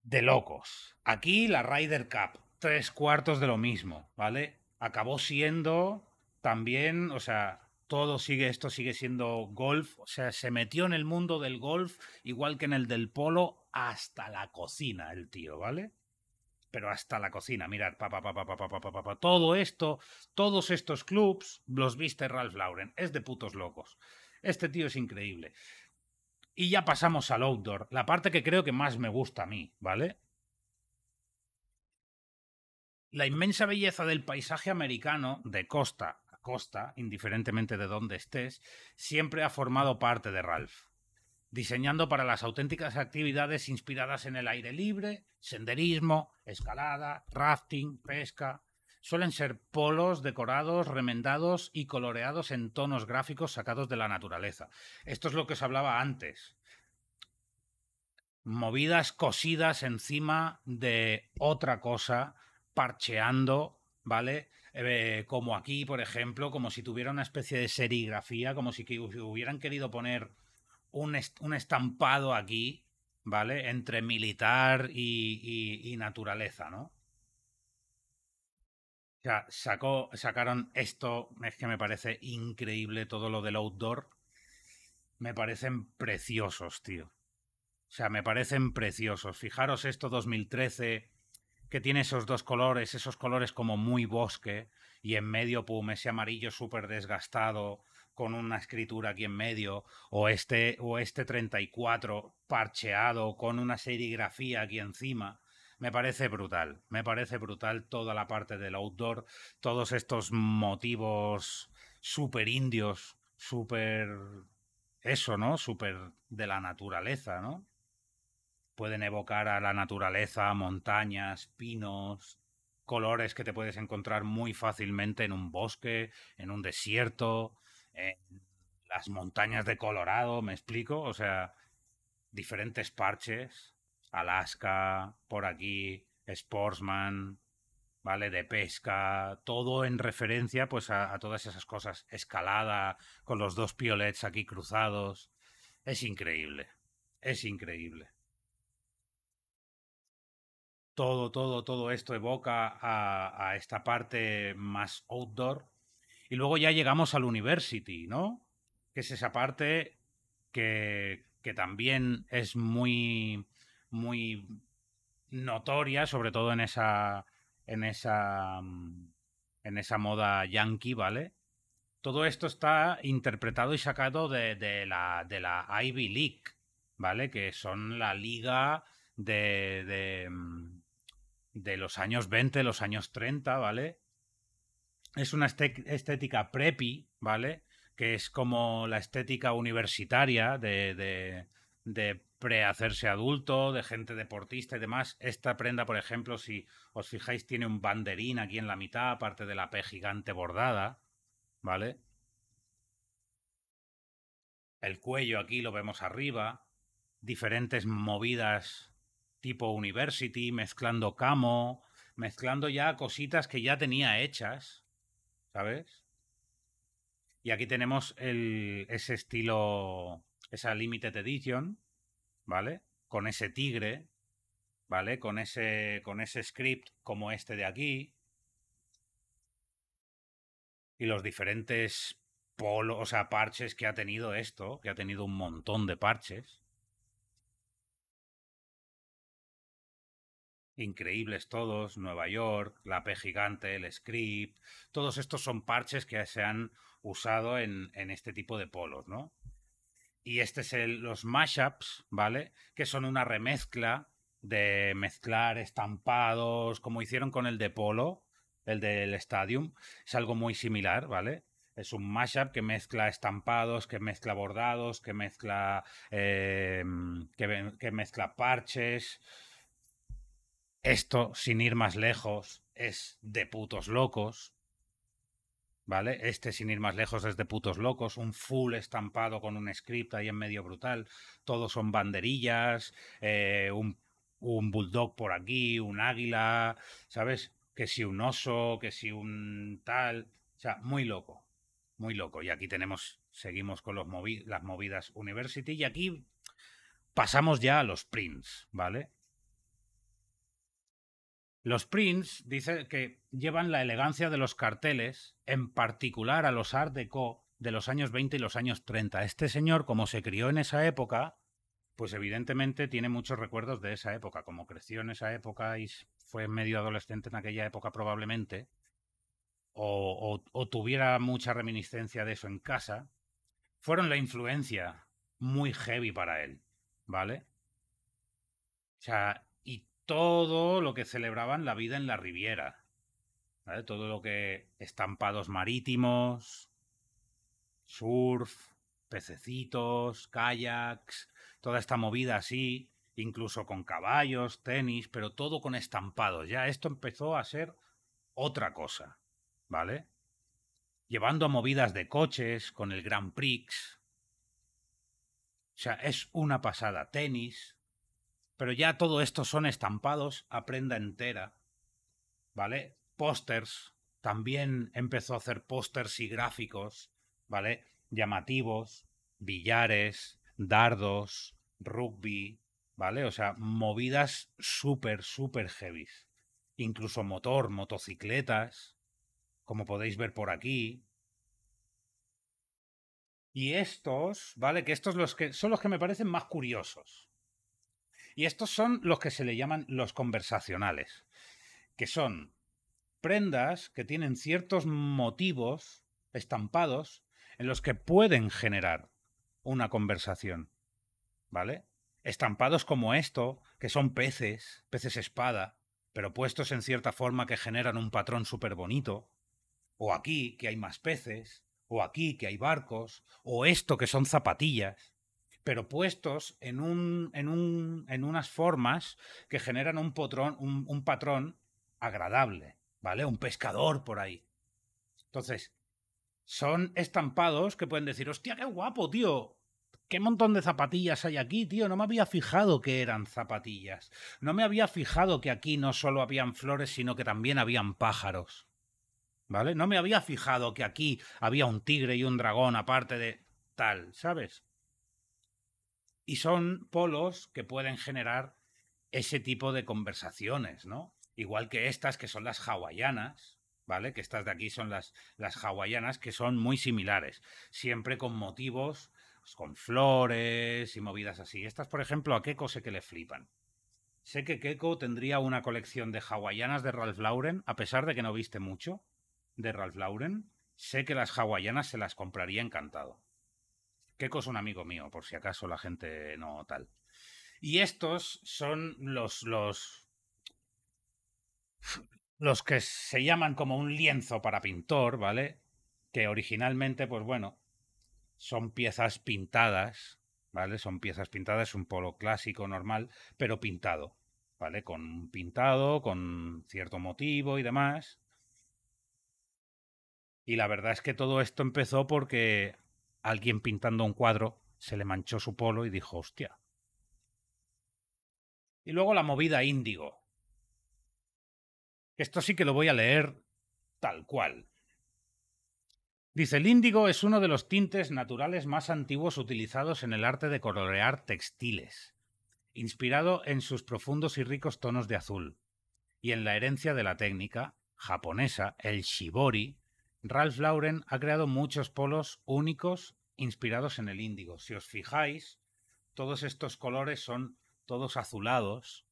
De locos. Aquí la Ryder Cup, tres cuartos de lo mismo, ¿vale? Acabó siendo también, o sea, todo sigue, esto sigue siendo golf, o sea, se metió en el mundo del golf, igual que en el del polo, hasta la cocina el tío, ¿vale? Pero hasta la cocina, mirad, pa, pa, pa, pa, pa, pa, todo esto, todos estos clubs los viste Ralph Lauren, es de putos locos. Este tío es increíble. Y ya pasamos al outdoor, la parte que creo que más me gusta a mí, ¿vale? La inmensa belleza del paisaje americano de costa Costa, indiferentemente de dónde estés, siempre ha formado parte de Ralph diseñando para las auténticas actividades inspiradas en el aire libre, senderismo, escalada, rafting, pesca. Suelen ser polos decorados, remendados y coloreados en tonos gráficos sacados de la naturaleza. Esto es lo que os hablaba antes. Movidas cosidas encima de otra cosa, parcheando, ¿vale? Eh, como aquí, por ejemplo, como si tuviera una especie de serigrafía, como si hubieran querido poner un, un estampado aquí, ¿vale? Entre militar y, naturaleza, ¿no? O sea, sacó, sacaron esto, es que me parece increíble todo lo del outdoor. Me parecen preciosos, tío. O sea, me parecen preciosos. Fijaros esto 2013, que tiene esos dos colores, esos colores como muy bosque, y en medio, pum, ese amarillo súper desgastado, con una escritura aquí en medio, o este, o este 34 parcheado con una serigrafía aquí encima. Me parece brutal, me parece brutal toda la parte del outdoor, todos estos motivos súper indios, súper... Eso, ¿no? Súper de la naturaleza, ¿no? pueden evocar a la naturaleza, montañas, pinos, colores que te puedes encontrar muy fácilmente en un bosque, en un desierto, en las montañas de Colorado, me explico, o sea, diferentes parches, Alaska, por aquí, Sportsman, ¿vale? De pesca, todo en referencia pues a, a, todas esas cosas. Escalada, con los dos piolets aquí cruzados. Es increíble, es increíble todo, todo, todo esto evoca a, esta parte más outdoor. Y luego ya llegamos al University, ¿no? Que es esa parte que, también es muy, muy notoria, sobre todo en esa, en esa, mm, en esa moda yankee, ¿vale? Todo esto está interpretado y sacado de, la, Ivy League, ¿vale? Que son la liga de mm, de los años 20, los años 30, ¿vale? Es una estética preppy, ¿vale? Que es como la estética universitaria de, de, de prehacerse adulto, de gente deportista y demás. Esta prenda, por ejemplo, si os fijáis, tiene un banderín aquí en la mitad, aparte de la P gigante bordada, ¿vale? El cuello aquí lo vemos arriba, diferentes movidas tipo University, mezclando Camo, mezclando ya cositas que ya tenía hechas, ¿sabes? Y aquí tenemos ese estilo, esa Limited Edition, ¿vale? Con ese tigre, ¿vale? Con ese, con ese script como este de aquí. Y los diferentes polos, o sea, parches que ha tenido esto, que ha tenido un montón de parches. Increíbles todos, Nueva York, la P gigante, el script, todos estos son parches que se han usado en, en este tipo de polos, ¿no? Y este es el, los mashups, ¿vale? Que son una remezcla de mezclar estampados, como hicieron con el de polo, el del Stadium. Es algo muy similar, ¿vale? Es un mashup que mezcla estampados, que mezcla bordados, que mezcla, eh, que mezcla parches, esto, sin ir más lejos, es de putos locos. ¿Vale? Este, sin ir más lejos, es de putos locos. Un full estampado con un script ahí en medio brutal. Todos son banderillas, eh, un, bulldog por aquí, un águila, ¿sabes? Que si un oso, que si un tal. O sea, muy loco. Muy loco. Y aquí tenemos, seguimos con las movidas University. Y aquí pasamos ya a los prints, ¿vale? Los prints dice que llevan la elegancia de los carteles, en particular a los Art Deco de los años 20 y los años 30. Este señor, como se crió en esa época, pues evidentemente tiene muchos recuerdos de esa época, como creció en esa época y fue medio adolescente en aquella época probablemente, o, o tuviera mucha reminiscencia de eso en casa, fueron la influencia muy heavy para él, ¿vale? O sea, todo lo que celebraban la vida en la Riviera. ¿vale? Todo lo que estampados marítimos, surf, pececitos, kayaks, toda esta movida así, incluso con caballos, tenis, pero todo con estampados. Ya esto empezó a ser otra cosa, ¿vale? Llevando a movidas de coches, con el Grand Prix. O sea, es una pasada. Tenis, pero ya todo esto son estampados a prenda entera, ¿vale? Pósters, también empezó a hacer pósters y gráficos, ¿vale? Llamativos, billares, dardos, rugby, ¿vale? O sea, movidas súper, súper heavy. Incluso motor, motocicletas, como podéis ver por aquí. Y estos, ¿vale? Que estos los que, son los que me parecen más curiosos. Y estos son los que se le llaman los conversacionales, que son prendas que tienen ciertos motivos estampados en los que pueden generar una conversación. ¿Vale? Estampados como esto, que son peces, peces espada, pero puestos en cierta forma que generan un patrón súper bonito. O aquí, que hay más peces, o aquí, que hay barcos, o esto, que son zapatillas pero puestos en, un, en, un, en unas formas que generan un, un, un patrón agradable, ¿vale? Un pescador por ahí. Entonces, son estampados que pueden decir, hostia, qué guapo, tío, qué montón de zapatillas hay aquí, tío. No me había fijado que eran zapatillas. No me había fijado que aquí no solo habían flores, sino que también habían pájaros. ¿Vale? No me había fijado que aquí había un tigre y un dragón, aparte de tal, ¿sabes? Y son polos que pueden generar ese tipo de conversaciones, ¿no? Igual que estas que son las hawaianas, ¿vale? Que estas de aquí son las, las hawaianas que son muy similares, siempre con motivos, pues, con flores y movidas así. Estas, por ejemplo, a Keiko sé que le flipan. Sé que Keiko tendría una colección de hawaianas de Ralph Lauren, a pesar de que no viste mucho de Ralph Lauren. Sé que las hawaianas se las compraría encantado qué es un amigo mío, por si acaso la gente no tal. Y estos son los, los, los que se llaman como un lienzo para pintor, ¿vale? Que originalmente, pues bueno, son piezas pintadas, ¿vale? Son piezas pintadas, es un polo clásico normal, pero pintado, ¿vale? Con pintado, con cierto motivo y demás. Y la verdad es que todo esto empezó porque alguien pintando un cuadro se le manchó su polo y dijo, hostia. Y luego la movida índigo. Esto sí que lo voy a leer tal cual. Dice, el índigo es uno de los tintes naturales más antiguos utilizados en el arte de colorear textiles, inspirado en sus profundos y ricos tonos de azul, y en la herencia de la técnica japonesa, el shibori, Ralph Lauren ha creado muchos polos únicos inspirados en el índigo. Si os fijáis, todos estos colores son todos azulados.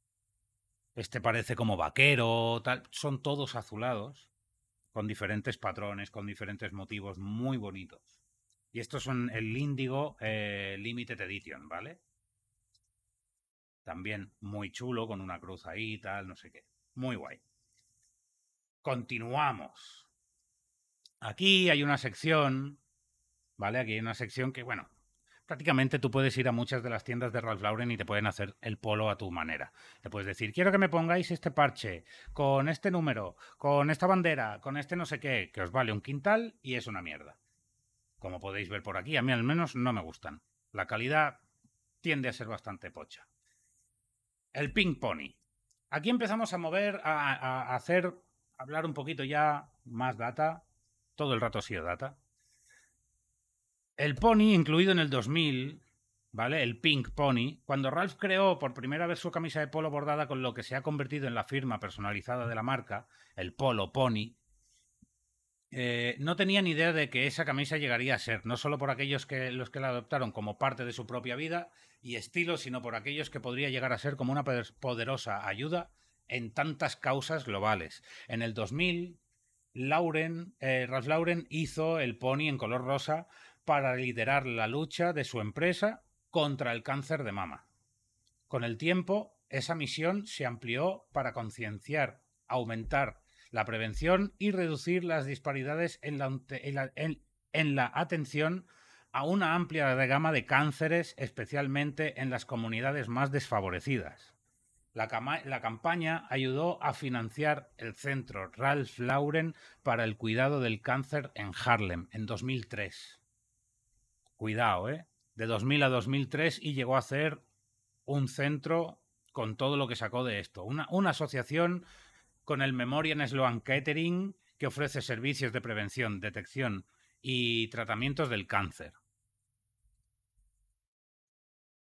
Este parece como vaquero, tal. Son todos azulados, con diferentes patrones, con diferentes motivos muy bonitos. Y estos son el índigo eh, Limited Edition, ¿vale? También muy chulo, con una cruz ahí, tal, no sé qué. Muy guay. Continuamos. Aquí hay una sección, ¿vale? Aquí hay una sección que, bueno, prácticamente tú puedes ir a muchas de las tiendas de Ralph Lauren y te pueden hacer el polo a tu manera. Te puedes decir, quiero que me pongáis este parche, con este número, con esta bandera, con este no sé qué, que os vale un quintal y es una mierda. Como podéis ver por aquí, a mí al menos no me gustan. La calidad tiende a ser bastante pocha. El Pink pony. Aquí empezamos a mover, a, hacer, hablar un poquito ya más data todo el rato ha sido Data. El Pony, incluido en el 2000, ¿vale? El Pink Pony, cuando Ralph creó por primera vez su camisa de polo bordada con lo que se ha convertido en la firma personalizada de la marca, el Polo Pony, eh, no tenía ni idea de que esa camisa llegaría a ser, no solo por aquellos que los que la adoptaron como parte de su propia vida y estilo, sino por aquellos que podría llegar a ser como una poderosa ayuda en tantas causas globales. En el 2000, Lauren, eh, Ralph Lauren hizo el pony en color rosa para liderar la lucha de su empresa contra el cáncer de mama. Con el tiempo, esa misión se amplió para concienciar, aumentar la prevención y reducir las disparidades en la atención a una amplia gama de cánceres, especialmente en las comunidades más desfavorecidas. La, campaña ayudó a financiar el centro Ralph Lauren para el cuidado del cáncer en Harlem en 2003. Cuidado, ¿eh? De 2000 a 2003 y llegó a ser un centro con todo lo que sacó de esto. Una, una asociación con el Memorial Sloan Kettering que ofrece servicios de prevención, detección y tratamientos del cáncer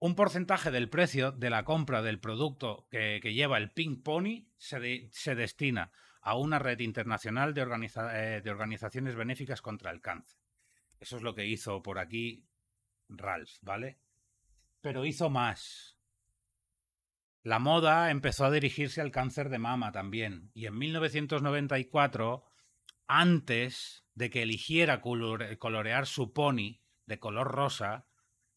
un porcentaje del precio de la compra del producto que, lleva el Pink Pony se, destina a una red internacional de, eh, de organizaciones benéficas contra el cáncer. Eso es lo que hizo por aquí Ralph, ¿vale? Pero hizo más. La moda empezó a dirigirse al cáncer de mama también. Y en 1994, antes de que eligiera colorear su pony de color rosa,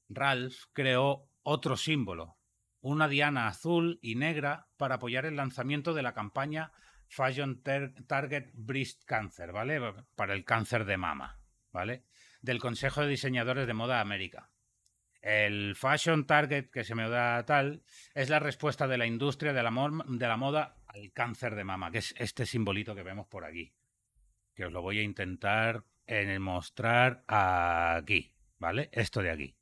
Ralph creó otro símbolo, una diana azul y negra para apoyar el lanzamiento de la campaña Fashion Target Breast Cancer, ¿vale? Para el cáncer de mama, ¿vale? Del Consejo de Diseñadores de Moda América. El Fashion Target, que se me da tal, es la respuesta de la industria de la, de la moda al cáncer de mama, que es este simbolito que vemos por aquí. Que os lo voy a intentar eh, mostrar aquí, ¿vale? Esto de aquí.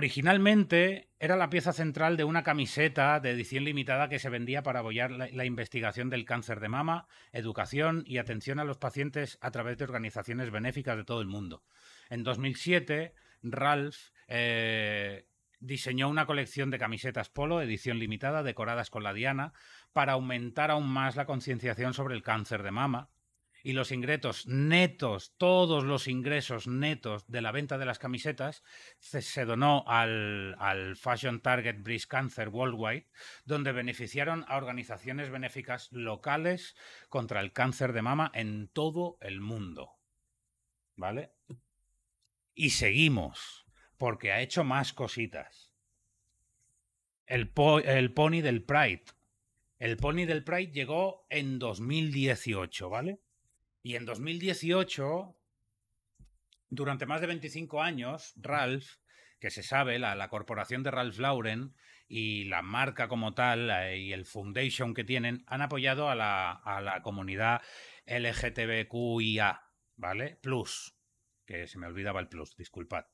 Originalmente era la pieza central de una camiseta de edición limitada que se vendía para apoyar la, investigación del cáncer de mama, educación y atención a los pacientes a través de organizaciones benéficas de todo el mundo. En 2007, Ralph eh, diseñó una colección de camisetas polo, edición limitada, decoradas con la diana, para aumentar aún más la concienciación sobre el cáncer de mama y los ingresos netos, todos los ingresos netos de la venta de las camisetas se, donó al, Fashion Target Breast Cancer Worldwide, donde beneficiaron a organizaciones benéficas locales contra el cáncer de mama en todo el mundo. ¿Vale? Y seguimos, porque ha hecho más cositas. el pony del Pride. El pony del Pride llegó en 2018, ¿vale? Y en 2018, durante más de 25 años, Ralph, que se sabe, la, corporación de Ralph Lauren y la marca como tal eh, y el foundation que tienen, han apoyado a la, a la comunidad LGTBQIA, ¿vale? Plus, que se me olvidaba el plus, disculpad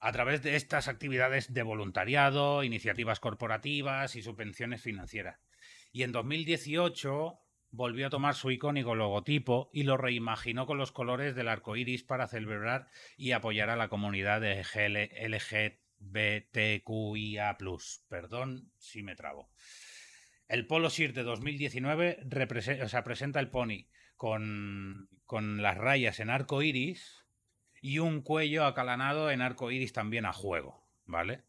a través de estas actividades de voluntariado, iniciativas corporativas y subvenciones financieras. Y en 2018 volvió a tomar su icónico logotipo y lo reimaginó con los colores del arco iris para celebrar y apoyar a la comunidad de LGBTQIA. Perdón si me trabo. El Polo Sir de 2019 se presenta el pony con, con las rayas en arco iris y un cuello acalanado en arco iris también a juego, ¿vale?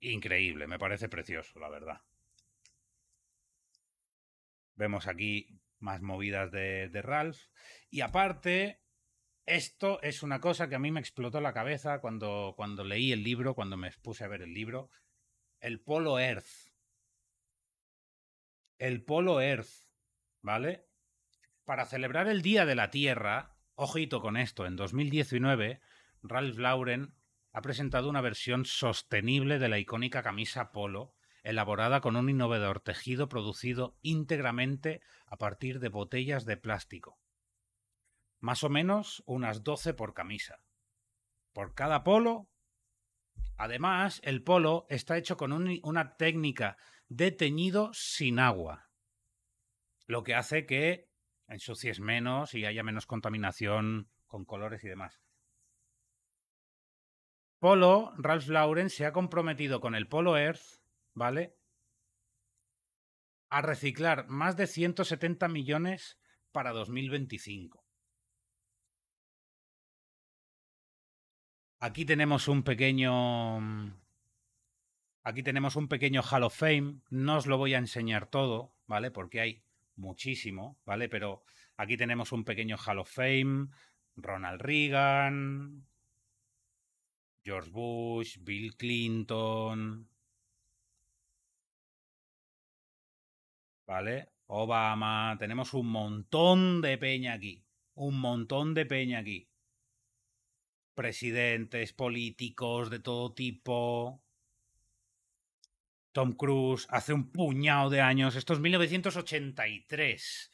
Increíble, me parece precioso, la verdad. Vemos aquí más movidas de, Ralph. Y aparte, esto es una cosa que a mí me explotó la cabeza cuando, cuando leí el libro, cuando me puse a ver el libro. El Polo Earth. El Polo Earth. ¿Vale? Para celebrar el Día de la Tierra, ojito con esto, en 2019, Ralph Lauren ha presentado una versión sostenible de la icónica camisa polo elaborada con un innovador tejido producido íntegramente a partir de botellas de plástico. Más o menos unas 12 por camisa. Por cada polo. Además, el polo está hecho con una técnica de teñido sin agua, lo que hace que ensucies menos y haya menos contaminación con colores y demás. Polo, Ralph Lauren se ha comprometido con el Polo Earth ¿vale? A reciclar más de 170 millones para 2025. Aquí tenemos un pequeño. Aquí tenemos un pequeño Hall of Fame. No os lo voy a enseñar todo, ¿vale? Porque hay muchísimo, ¿vale? Pero aquí tenemos un pequeño Hall of Fame. Ronald Reagan, George Bush, Bill Clinton, ¿vale? Obama, tenemos un montón de peña aquí, un montón de peña aquí. Presidentes, políticos de todo tipo. Tom Cruise, hace un puñado de años, esto es 1983.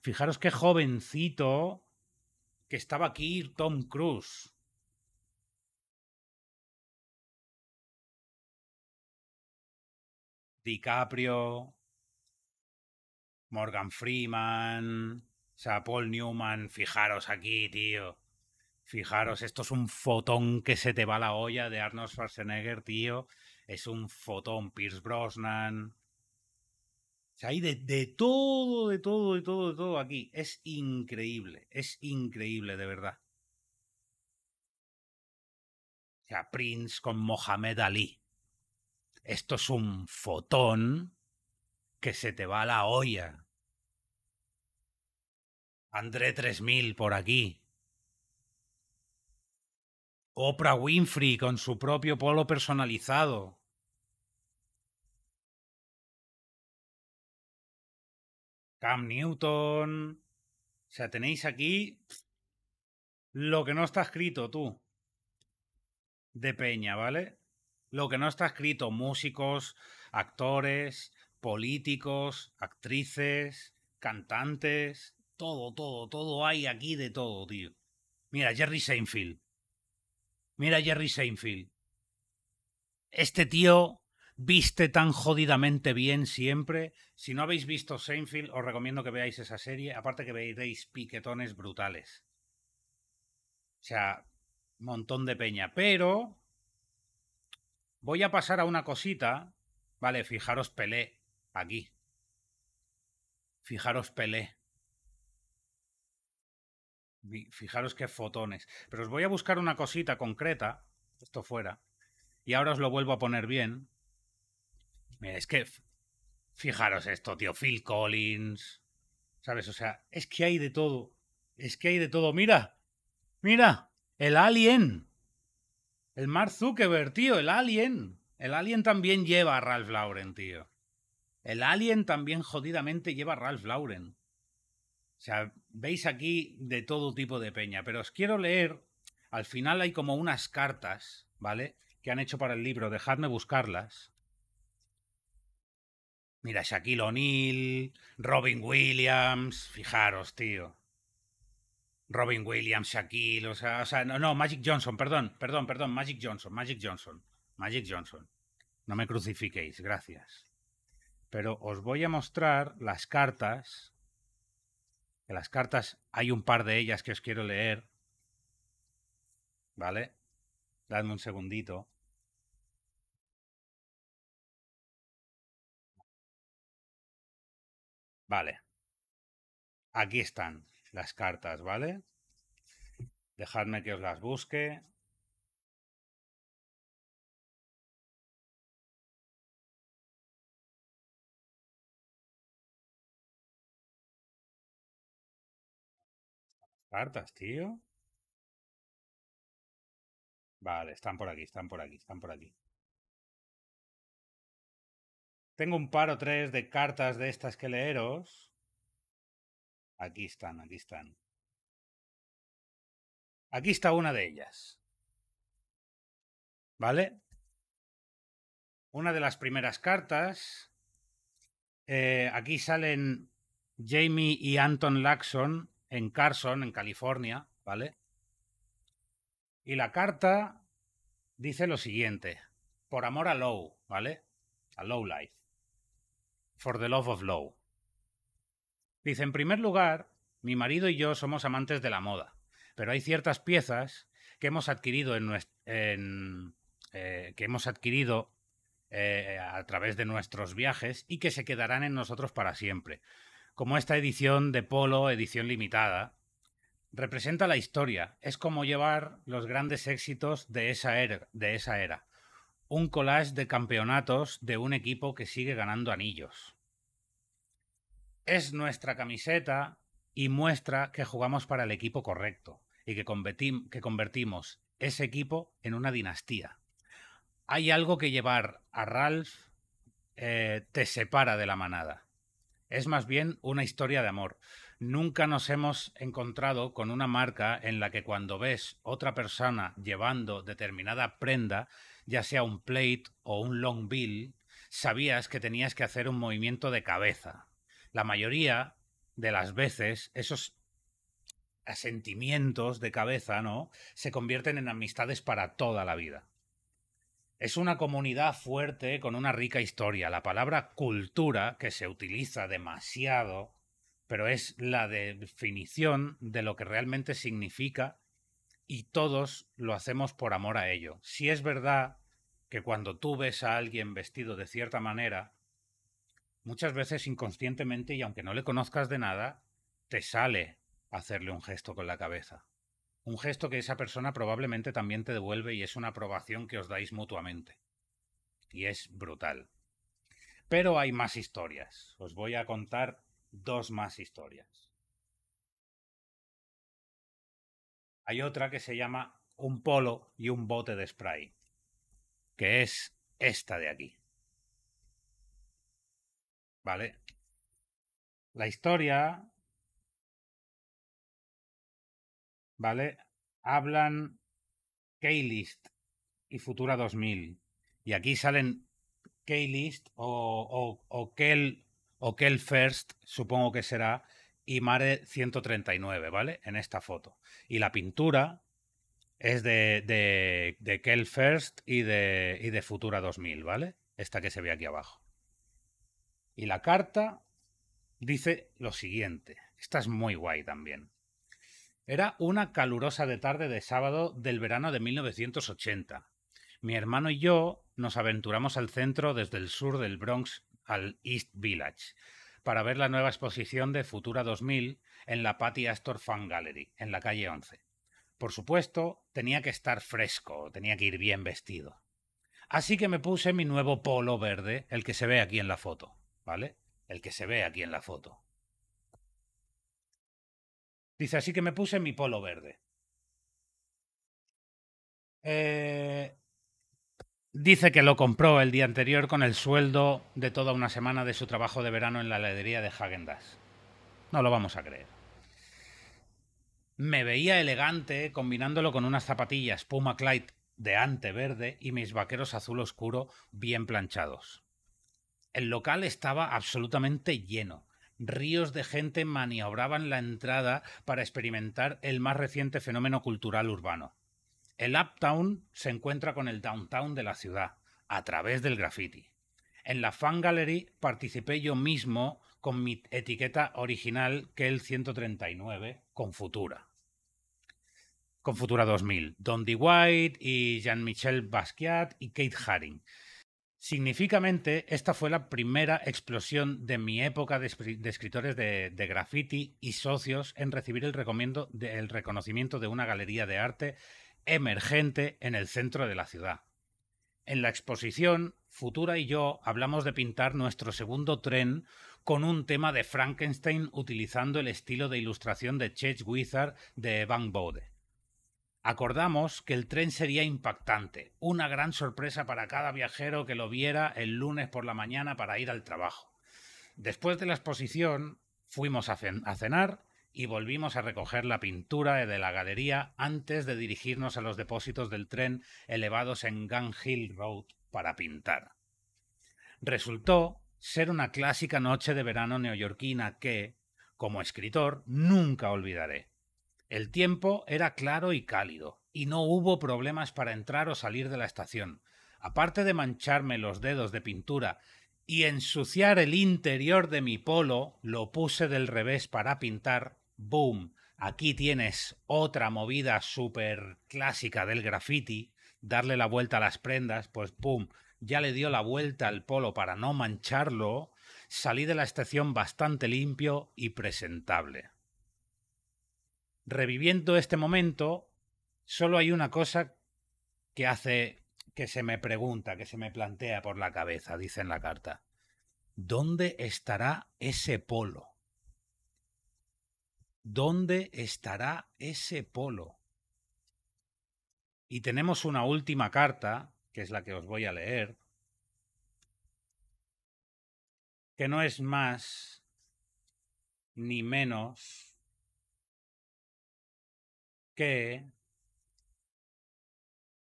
Fijaros qué jovencito que estaba aquí Tom Cruise. DiCaprio, Morgan Freeman, o sea, Paul Newman, fijaros aquí, tío. Fijaros, esto es un fotón que se te va la olla de Arnold Schwarzenegger, tío. Es un fotón, Pierce Brosnan. O sea, hay de, todo, de todo, de todo, de todo aquí. Es increíble, es increíble, de verdad. O sea, Prince con Mohamed Ali. Esto es un fotón que se te va la olla. André 3000 por aquí. Oprah Winfrey con su propio polo personalizado. Cam Newton. O sea, tenéis aquí lo que no está escrito, tú. De Peña, ¿vale? Lo que no está escrito, músicos, actores, políticos, actrices, cantantes, todo, todo, todo hay aquí de todo, tío. Mira, Jerry Seinfeld. Mira, Jerry Seinfeld. Este tío viste tan jodidamente bien siempre. Si no habéis visto Seinfeld, os recomiendo que veáis esa serie. Aparte que veréis piquetones brutales. O sea, montón de peña. Pero voy a pasar a una cosita. Vale, fijaros Pelé aquí. Fijaros Pelé. Fijaros qué fotones. Pero os voy a buscar una cosita concreta, esto fuera, y ahora os lo vuelvo a poner bien. Mira, es que fijaros esto, tío, Phil Collins, ¿sabes? O sea, es que hay de todo, es que hay de todo. Mira, mira, el alien, el Mark Zuckerberg, tío, el alien. El alien también lleva a Ralph Lauren, tío. El alien también jodidamente lleva a Ralph Lauren. O sea, veis aquí de todo tipo de peña, pero os quiero leer, al final hay como unas cartas, ¿vale? Que han hecho para el libro, dejadme buscarlas. Mira, Shaquille O'Neal, Robin Williams, fijaros, tío. Robin Williams, Shaquille, o sea, no, no, Magic Johnson, perdón, perdón, perdón, Magic Johnson, Magic Johnson, Magic Johnson. No me crucifiquéis, gracias. Pero os voy a mostrar las cartas las cartas, hay un par de ellas que os quiero leer. ¿Vale? Dadme un segundito. Vale. Aquí están las cartas, ¿vale? Dejadme que os las busque. Cartas, tío. Vale, están por aquí, están por aquí, están por aquí. Tengo un par o tres de cartas de estas que leeros. Aquí están, aquí están. Aquí está una de ellas. ¿Vale? Una de las primeras cartas. Eh, aquí salen Jamie y Anton Laxon, en Carson, en California, ¿vale? Y la carta dice lo siguiente, por amor a Low, ¿vale? A Low Life. For the love of Low. Dice, en primer lugar, mi marido y yo somos amantes de la moda, pero hay ciertas piezas que hemos adquirido en, eh, que hemos adquirido eh, a través de nuestros viajes y que se quedarán en nosotros para siempre como esta edición de Polo, edición limitada, representa la historia, es como llevar los grandes éxitos er-, de esa, era, un collage de campeonatos de un equipo que sigue ganando anillos. Es nuestra camiseta y muestra que jugamos para el equipo correcto y que, que convertimos ese equipo en una dinastía. Hay algo que llevar a Ralph eh, te separa de la manada. Es más bien una historia de amor. Nunca nos hemos encontrado con una marca en la que cuando ves otra persona llevando determinada prenda, ya sea un plate o un long bill, sabías que tenías que hacer un movimiento de cabeza. La mayoría de las veces esos asentimientos de cabeza, ¿no? Se convierten en amistades para toda la vida. Es una comunidad fuerte con una rica historia. La palabra cultura, que se utiliza demasiado, pero es la definición de lo que realmente significa y todos lo hacemos por amor a ello. Si es verdad que cuando tú ves a alguien vestido de cierta manera, muchas veces inconscientemente y aunque no le conozcas de nada, te sale hacerle un gesto con la cabeza. Un gesto que esa persona probablemente también te devuelve y es una aprobación que os dais mutuamente. Y es brutal. Pero hay más historias. Os voy a contar dos más historias. Hay otra que se llama Un polo y un bote de spray, que es esta de aquí. ¿Vale? La historia ¿vale? Hablan K-list y Futura 2000. Y aquí salen Keylist o, o, o, Kel, First, supongo que será, y Mare 139, ¿vale? En esta foto. Y la pintura es de, de, First y de, y de Futura 2000, ¿vale? Esta que se ve aquí abajo. Y la carta dice lo siguiente. Esta es muy guay también. Era una calurosa de tarde de sábado del verano de 1980. Mi hermano y yo nos aventuramos al centro desde el sur del Bronx al East Village para ver la nueva exposición de Futura 2000 en la Patty Astor Fan Gallery, en la calle 11. Por supuesto, tenía que estar fresco, tenía que ir bien vestido. Así que me puse mi nuevo polo verde, el que se ve aquí en la foto, ¿vale? El que se ve aquí en la foto. Dice, así que me puse mi polo verde. Eh, dice que lo compró el día anterior con el sueldo de toda una semana de su trabajo de verano en la heladería de Hagendas. No lo vamos a creer. Me veía elegante combinándolo con unas zapatillas Puma Clyde de ante verde y mis vaqueros azul oscuro bien planchados. El local estaba absolutamente lleno ríos de gente maniobraban la entrada para experimentar el más reciente fenómeno cultural urbano. El Uptown se encuentra con el Downtown de la ciudad, a través del graffiti. En la Fan Gallery participé yo mismo con mi etiqueta original, que el 139, con Futura. Con Futura 2000, Don D. White y Jean-Michel Basquiat y Kate Haring. Significamente, esta fue la primera explosión de mi época de, escritores de, graffiti y socios en recibir el, reconocimiento de una galería de arte emergente en el centro de la ciudad. En la exposición, Futura y yo hablamos de pintar nuestro segundo tren con un tema de Frankenstein utilizando el estilo de ilustración de Chech Wizard de Van Bode. Acordamos que el tren sería impactante, una gran sorpresa para cada viajero que lo viera el lunes por la mañana para ir al trabajo. Después de la exposición, fuimos a, cenar y volvimos a recoger la pintura de la galería antes de dirigirnos a los depósitos del tren elevados en Gun Hill Road para pintar. Resultó ser una clásica noche de verano neoyorquina que, como escritor, nunca olvidaré el tiempo era claro y cálido, y no hubo problemas para entrar o salir de la estación. Aparte de mancharme los dedos de pintura y ensuciar el interior de mi polo, lo puse del revés para pintar. ¡Boom! Aquí tienes otra movida súper clásica del graffiti. Darle la vuelta a las prendas, pues ¡pum! Ya le dio la vuelta al polo para no mancharlo. Salí de la estación bastante limpio y presentable reviviendo este momento, solo hay una cosa que hace que se me pregunta, que se me plantea por la cabeza, dice en la carta. ¿Dónde estará ese polo? ¿Dónde estará ese polo? Y tenemos una última carta, que es la que os voy a leer, que no es más ni menos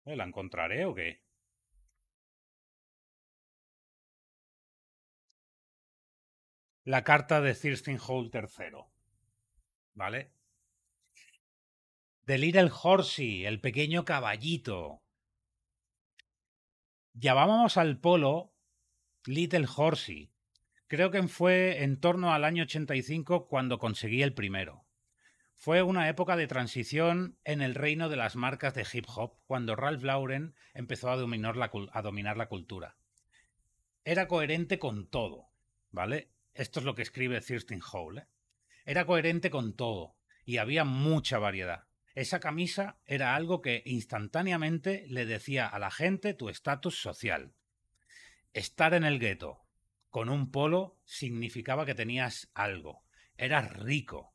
¿La encontraré o qué? La carta de Thirsting Hall III. ¿Vale? De Little Horsey, el pequeño caballito. llamábamos al polo Little Horsey. Creo que fue en torno al año 85 cuando conseguí el primero. Fue una época de transición en el reino de las marcas de hip hop, cuando Ralph Lauren empezó a dominar la, cultura. Era coherente con todo, ¿vale? Esto es lo que escribe Thirsting Hole. ¿eh? Era coherente con todo y había mucha variedad. Esa camisa era algo que instantáneamente le decía a la gente tu estatus social. Estar en el gueto con un polo significaba que tenías algo. Eras rico,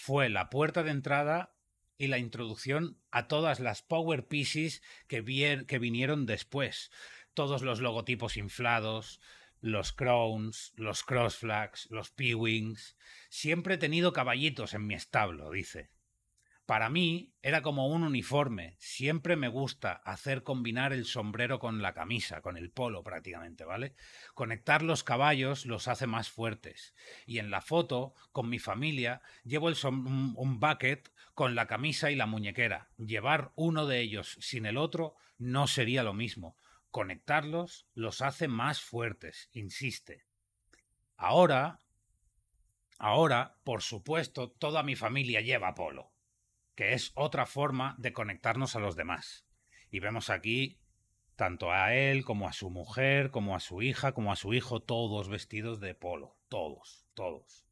fue la puerta de entrada y la introducción a todas las Power Pieces que, que vinieron después. Todos los logotipos inflados, los crowns, los crossflags, los p-wings. Siempre he tenido caballitos en mi establo, dice. Para mí era como un uniforme. Siempre me gusta hacer combinar el sombrero con la camisa, con el polo prácticamente, ¿vale? Conectar los caballos los hace más fuertes. Y en la foto, con mi familia, llevo un bucket con la camisa y la muñequera. Llevar uno de ellos sin el otro no sería lo mismo. Conectarlos los hace más fuertes, insiste. Ahora, ahora, por supuesto, toda mi familia lleva polo que es otra forma de conectarnos a los demás. Y vemos aquí tanto a él como a su mujer, como a su hija, como a su hijo, todos vestidos de polo, todos, todos.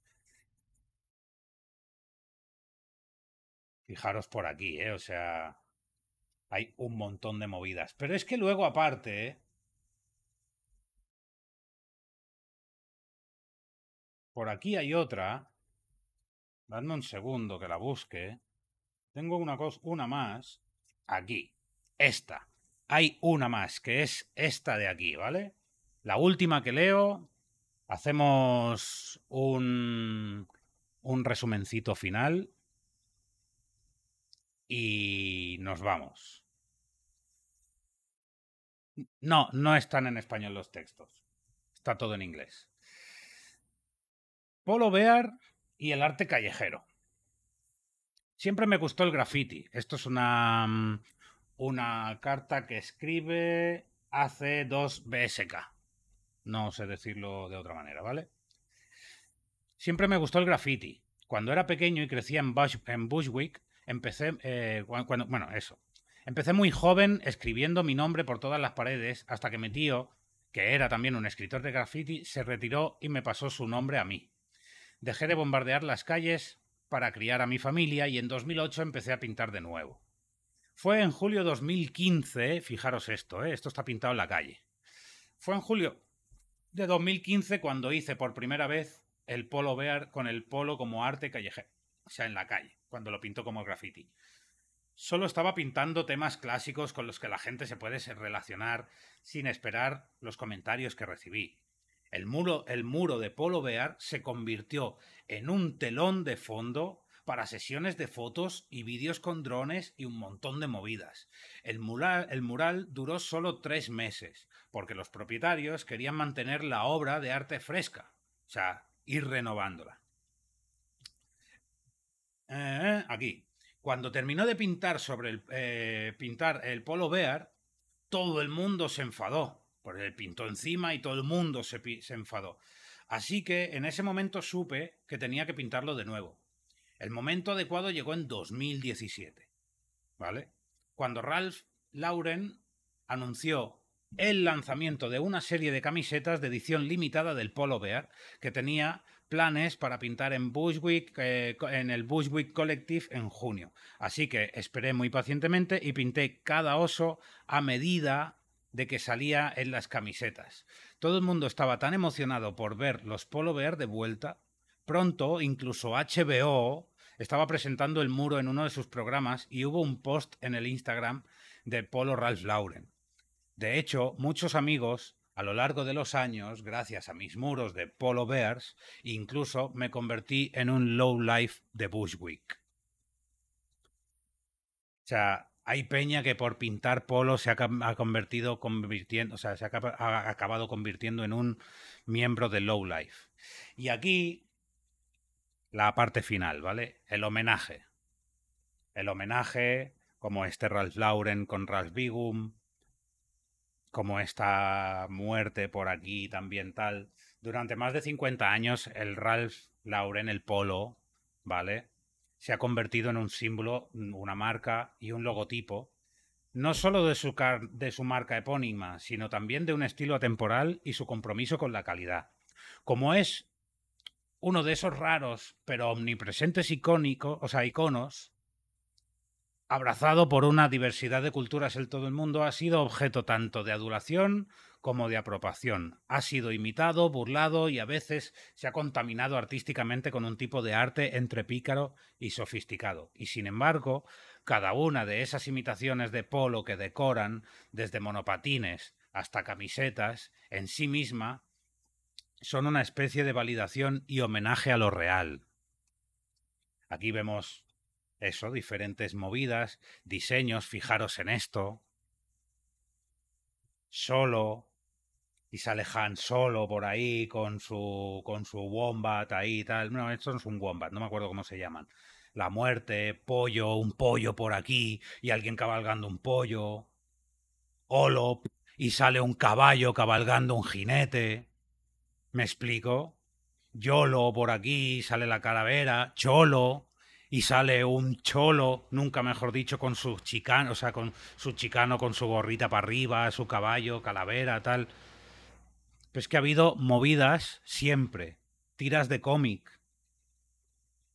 Fijaros por aquí, ¿eh? O sea, hay un montón de movidas. Pero es que luego aparte, ¿eh? Por aquí hay otra. Dadme un segundo que la busque. Tengo una cosa, una más aquí. Esta. Hay una más, que es esta de aquí, ¿vale? La última que leo. Hacemos un, un resumencito final. Y nos vamos. No, no están en español los textos. Está todo en inglés. Polo Bear y el arte callejero. Siempre me gustó el graffiti. Esto es una, mm, una carta que escribe AC2BSK. No sé decirlo de otra manera, ¿vale? Siempre me gustó el graffiti. Cuando era pequeño y crecía en, Bushwick, empecé. Eh, cuando, bueno, eso. Empecé muy joven escribiendo mi nombre por todas las paredes hasta que mi tío, que era también un escritor de graffiti, se retiró y me pasó su nombre a mí. Dejé de bombardear las calles para criar a mi familia y en 2008 empecé a pintar de nuevo. Fue en julio 2015, fijaros esto, ¿eh? esto está pintado en la calle. Fue en julio de 2015 cuando hice por primera vez el polo bear con el polo como arte callejero, o sea, en la calle, cuando lo pintó como graffiti. Solo estaba pintando temas clásicos con los que la gente se puede relacionar sin esperar los comentarios que recibí. El muro, el muro de Polo Bear se convirtió en un telón de fondo para sesiones de fotos y vídeos con drones y un montón de movidas. El mural, el mural, duró solo tres meses, porque los propietarios querían mantener la obra de arte fresca, o sea, ir renovándola. Eh, eh, aquí. Cuando terminó de pintar sobre el, eh, pintar el polo Bear, todo el mundo se enfadó pintó encima y todo el mundo se, enfadó. Así que en ese momento supe que tenía que pintarlo de nuevo. El momento adecuado llegó en 2017. ¿Vale? Cuando Ralph Lauren anunció el lanzamiento de una serie de camisetas de edición limitada del Polo Bear, que tenía planes para pintar en Bushwick, eh, en el Bushwick Collective en junio. Así que esperé muy pacientemente y pinté cada oso a medida de que salía en las camisetas. Todo el mundo estaba tan emocionado por ver los Polo Bears de vuelta. Pronto, incluso HBO estaba presentando el muro en uno de sus programas y hubo un post en el Instagram de Polo Ralph Lauren. De hecho, muchos amigos a lo largo de los años, gracias a mis muros de Polo Bears, incluso me convertí en un low life de Bushwick. O sea, hay peña que por pintar polo se ha, convertido, convirtiendo, o sea, se ha, acabado convirtiendo en un miembro de Low Life. Y aquí la parte final, ¿vale? El homenaje. El homenaje, como este Ralph Lauren con Ralph Bigum, como esta muerte por aquí también tal. Durante más de 50 años, el Ralph Lauren, el polo, ¿vale? se ha convertido en un símbolo, mm, una marca y un logotipo, no solo de su, de su marca epónima, sino también de un estilo atemporal y su compromiso con la calidad. Como es uno de esos raros pero omnipresentes icónicos, o sea, iconos, abrazado por una diversidad de culturas en todo el mundo, ha sido objeto tanto de adulación como de apropiación. Ha sido imitado, burlado y a veces se ha contaminado artísticamente con un tipo de arte entre pícaro y sofisticado. Y sin embargo, cada una de esas imitaciones de polo que decoran, desde monopatines hasta camisetas, en sí misma, son una especie de validación y homenaje a lo real. Aquí vemos eso, diferentes movidas, diseños, fijaros en esto. Solo, y sale Han solo por ahí con su, con su wombat ahí y tal. No, esto no es un wombat, no me acuerdo cómo se llaman. La muerte, pollo, un pollo por aquí y alguien cabalgando un pollo. Olo y sale un caballo cabalgando un jinete. ¿Me explico? Yolo por aquí, sale la calavera, cholo, y sale un cholo, nunca mejor dicho, con su chicano, o sea, con su chicano, con su gorrita para arriba, su caballo, calavera, tal es que ha habido movidas siempre, tiras de cómic,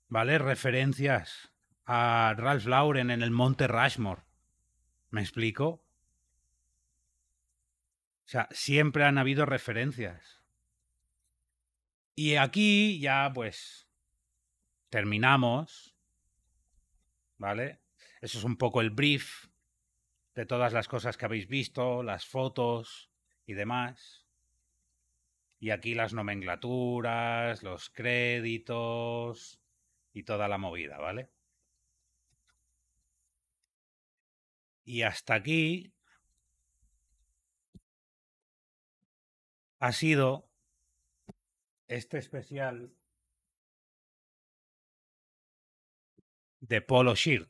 ¿vale? Referencias a Ralph Lauren en el Monte Rushmore. ¿Me explico? O sea, siempre han habido referencias. Y aquí ya, pues, terminamos, ¿vale? Eso es un poco el brief de todas las cosas que habéis visto, las fotos y demás. Y aquí las nomenclaturas, los créditos y toda la movida, ¿vale? Y hasta aquí ha sido este especial de Polo Shirt.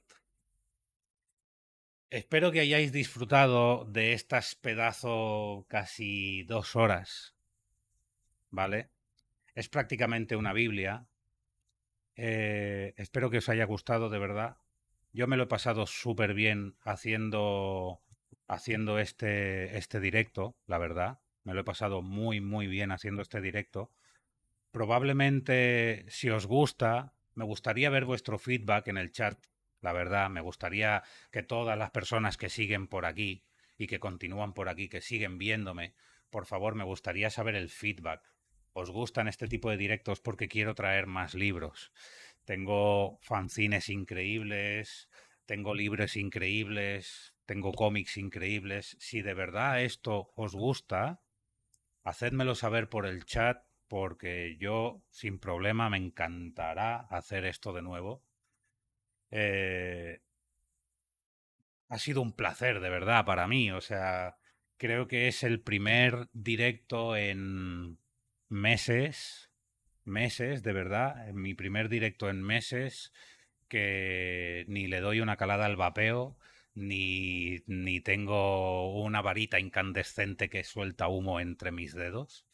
Espero que hayáis disfrutado de estas pedazo casi dos horas ¿vale? Es prácticamente una Biblia. Eh, espero que os haya gustado, de verdad. Yo me lo he pasado súper bien haciendo, haciendo este, este directo, la verdad. Me lo he pasado muy, muy bien haciendo este directo. Probablemente, si os gusta, me gustaría ver vuestro feedback en el chat. La verdad, me gustaría que todas las personas que siguen por aquí y que continúan por aquí, que siguen viéndome, por favor, me gustaría saber el feedback os gustan este tipo de directos porque quiero traer más libros. Tengo fanzines increíbles, tengo libros increíbles, tengo cómics increíbles. Si de verdad esto os gusta, hacedmelo saber por el chat porque yo sin problema me encantará hacer esto de nuevo. Eh, ha sido un placer de verdad para mí, o sea, creo que es el primer directo en meses, meses, de verdad, mi primer directo en meses, que ni le doy una calada al vapeo, ni, ni tengo una varita incandescente que suelta humo entre mis dedos.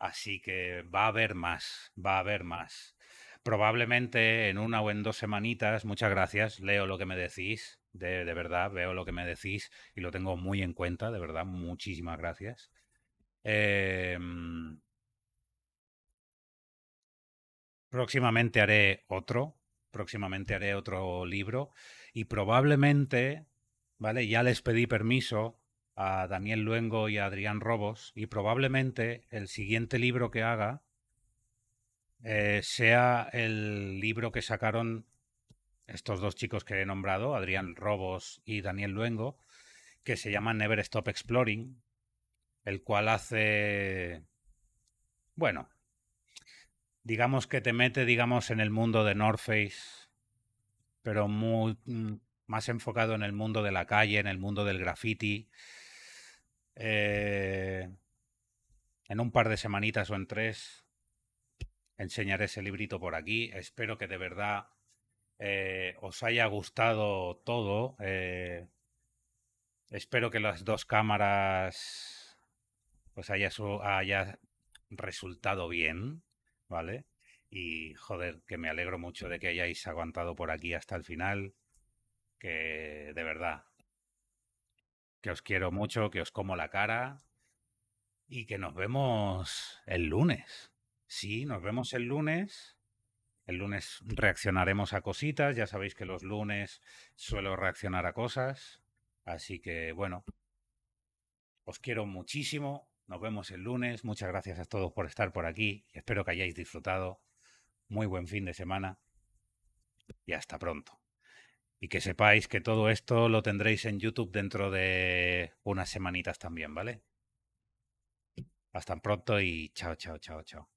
Así que va a haber más, va a haber más. Probablemente en una o en dos semanitas, muchas gracias, leo lo que me decís, de, de verdad, veo lo que me decís y lo tengo muy en cuenta, de verdad, muchísimas gracias. Eh, Próximamente haré otro, próximamente haré otro libro y probablemente, ¿vale? Ya les pedí permiso a Daniel Luengo y a Adrián Robos y probablemente el siguiente libro que haga eh, sea el libro que sacaron estos dos chicos que he nombrado, Adrián Robos y Daniel Luengo, que se llama Never Stop Exploring, el cual hace, bueno, digamos que te mete, digamos, en el mundo de North Face, pero mm, más enfocado en el mundo de la calle, en el mundo del graffiti. Eh, en un par de semanitas o en tres enseñaré ese librito por aquí. Espero que de verdad eh, os haya gustado todo. Eh, espero que las dos cámaras pues haya, haya resultado bien. ¿vale? Y joder, que me alegro mucho de que hayáis aguantado por aquí hasta el final, que de verdad, que os quiero mucho, que os como la cara y que nos vemos el lunes. Sí, nos vemos el lunes. El lunes reaccionaremos a cositas, ya sabéis que los lunes suelo reaccionar a cosas, así que bueno, os quiero muchísimo, nos vemos el lunes. Muchas gracias a todos por estar por aquí. Espero que hayáis disfrutado. Muy buen fin de semana. Y hasta pronto. Y que sepáis que todo esto lo tendréis en YouTube dentro de unas semanitas también, ¿vale? Hasta pronto y chao, chao, chao, chao.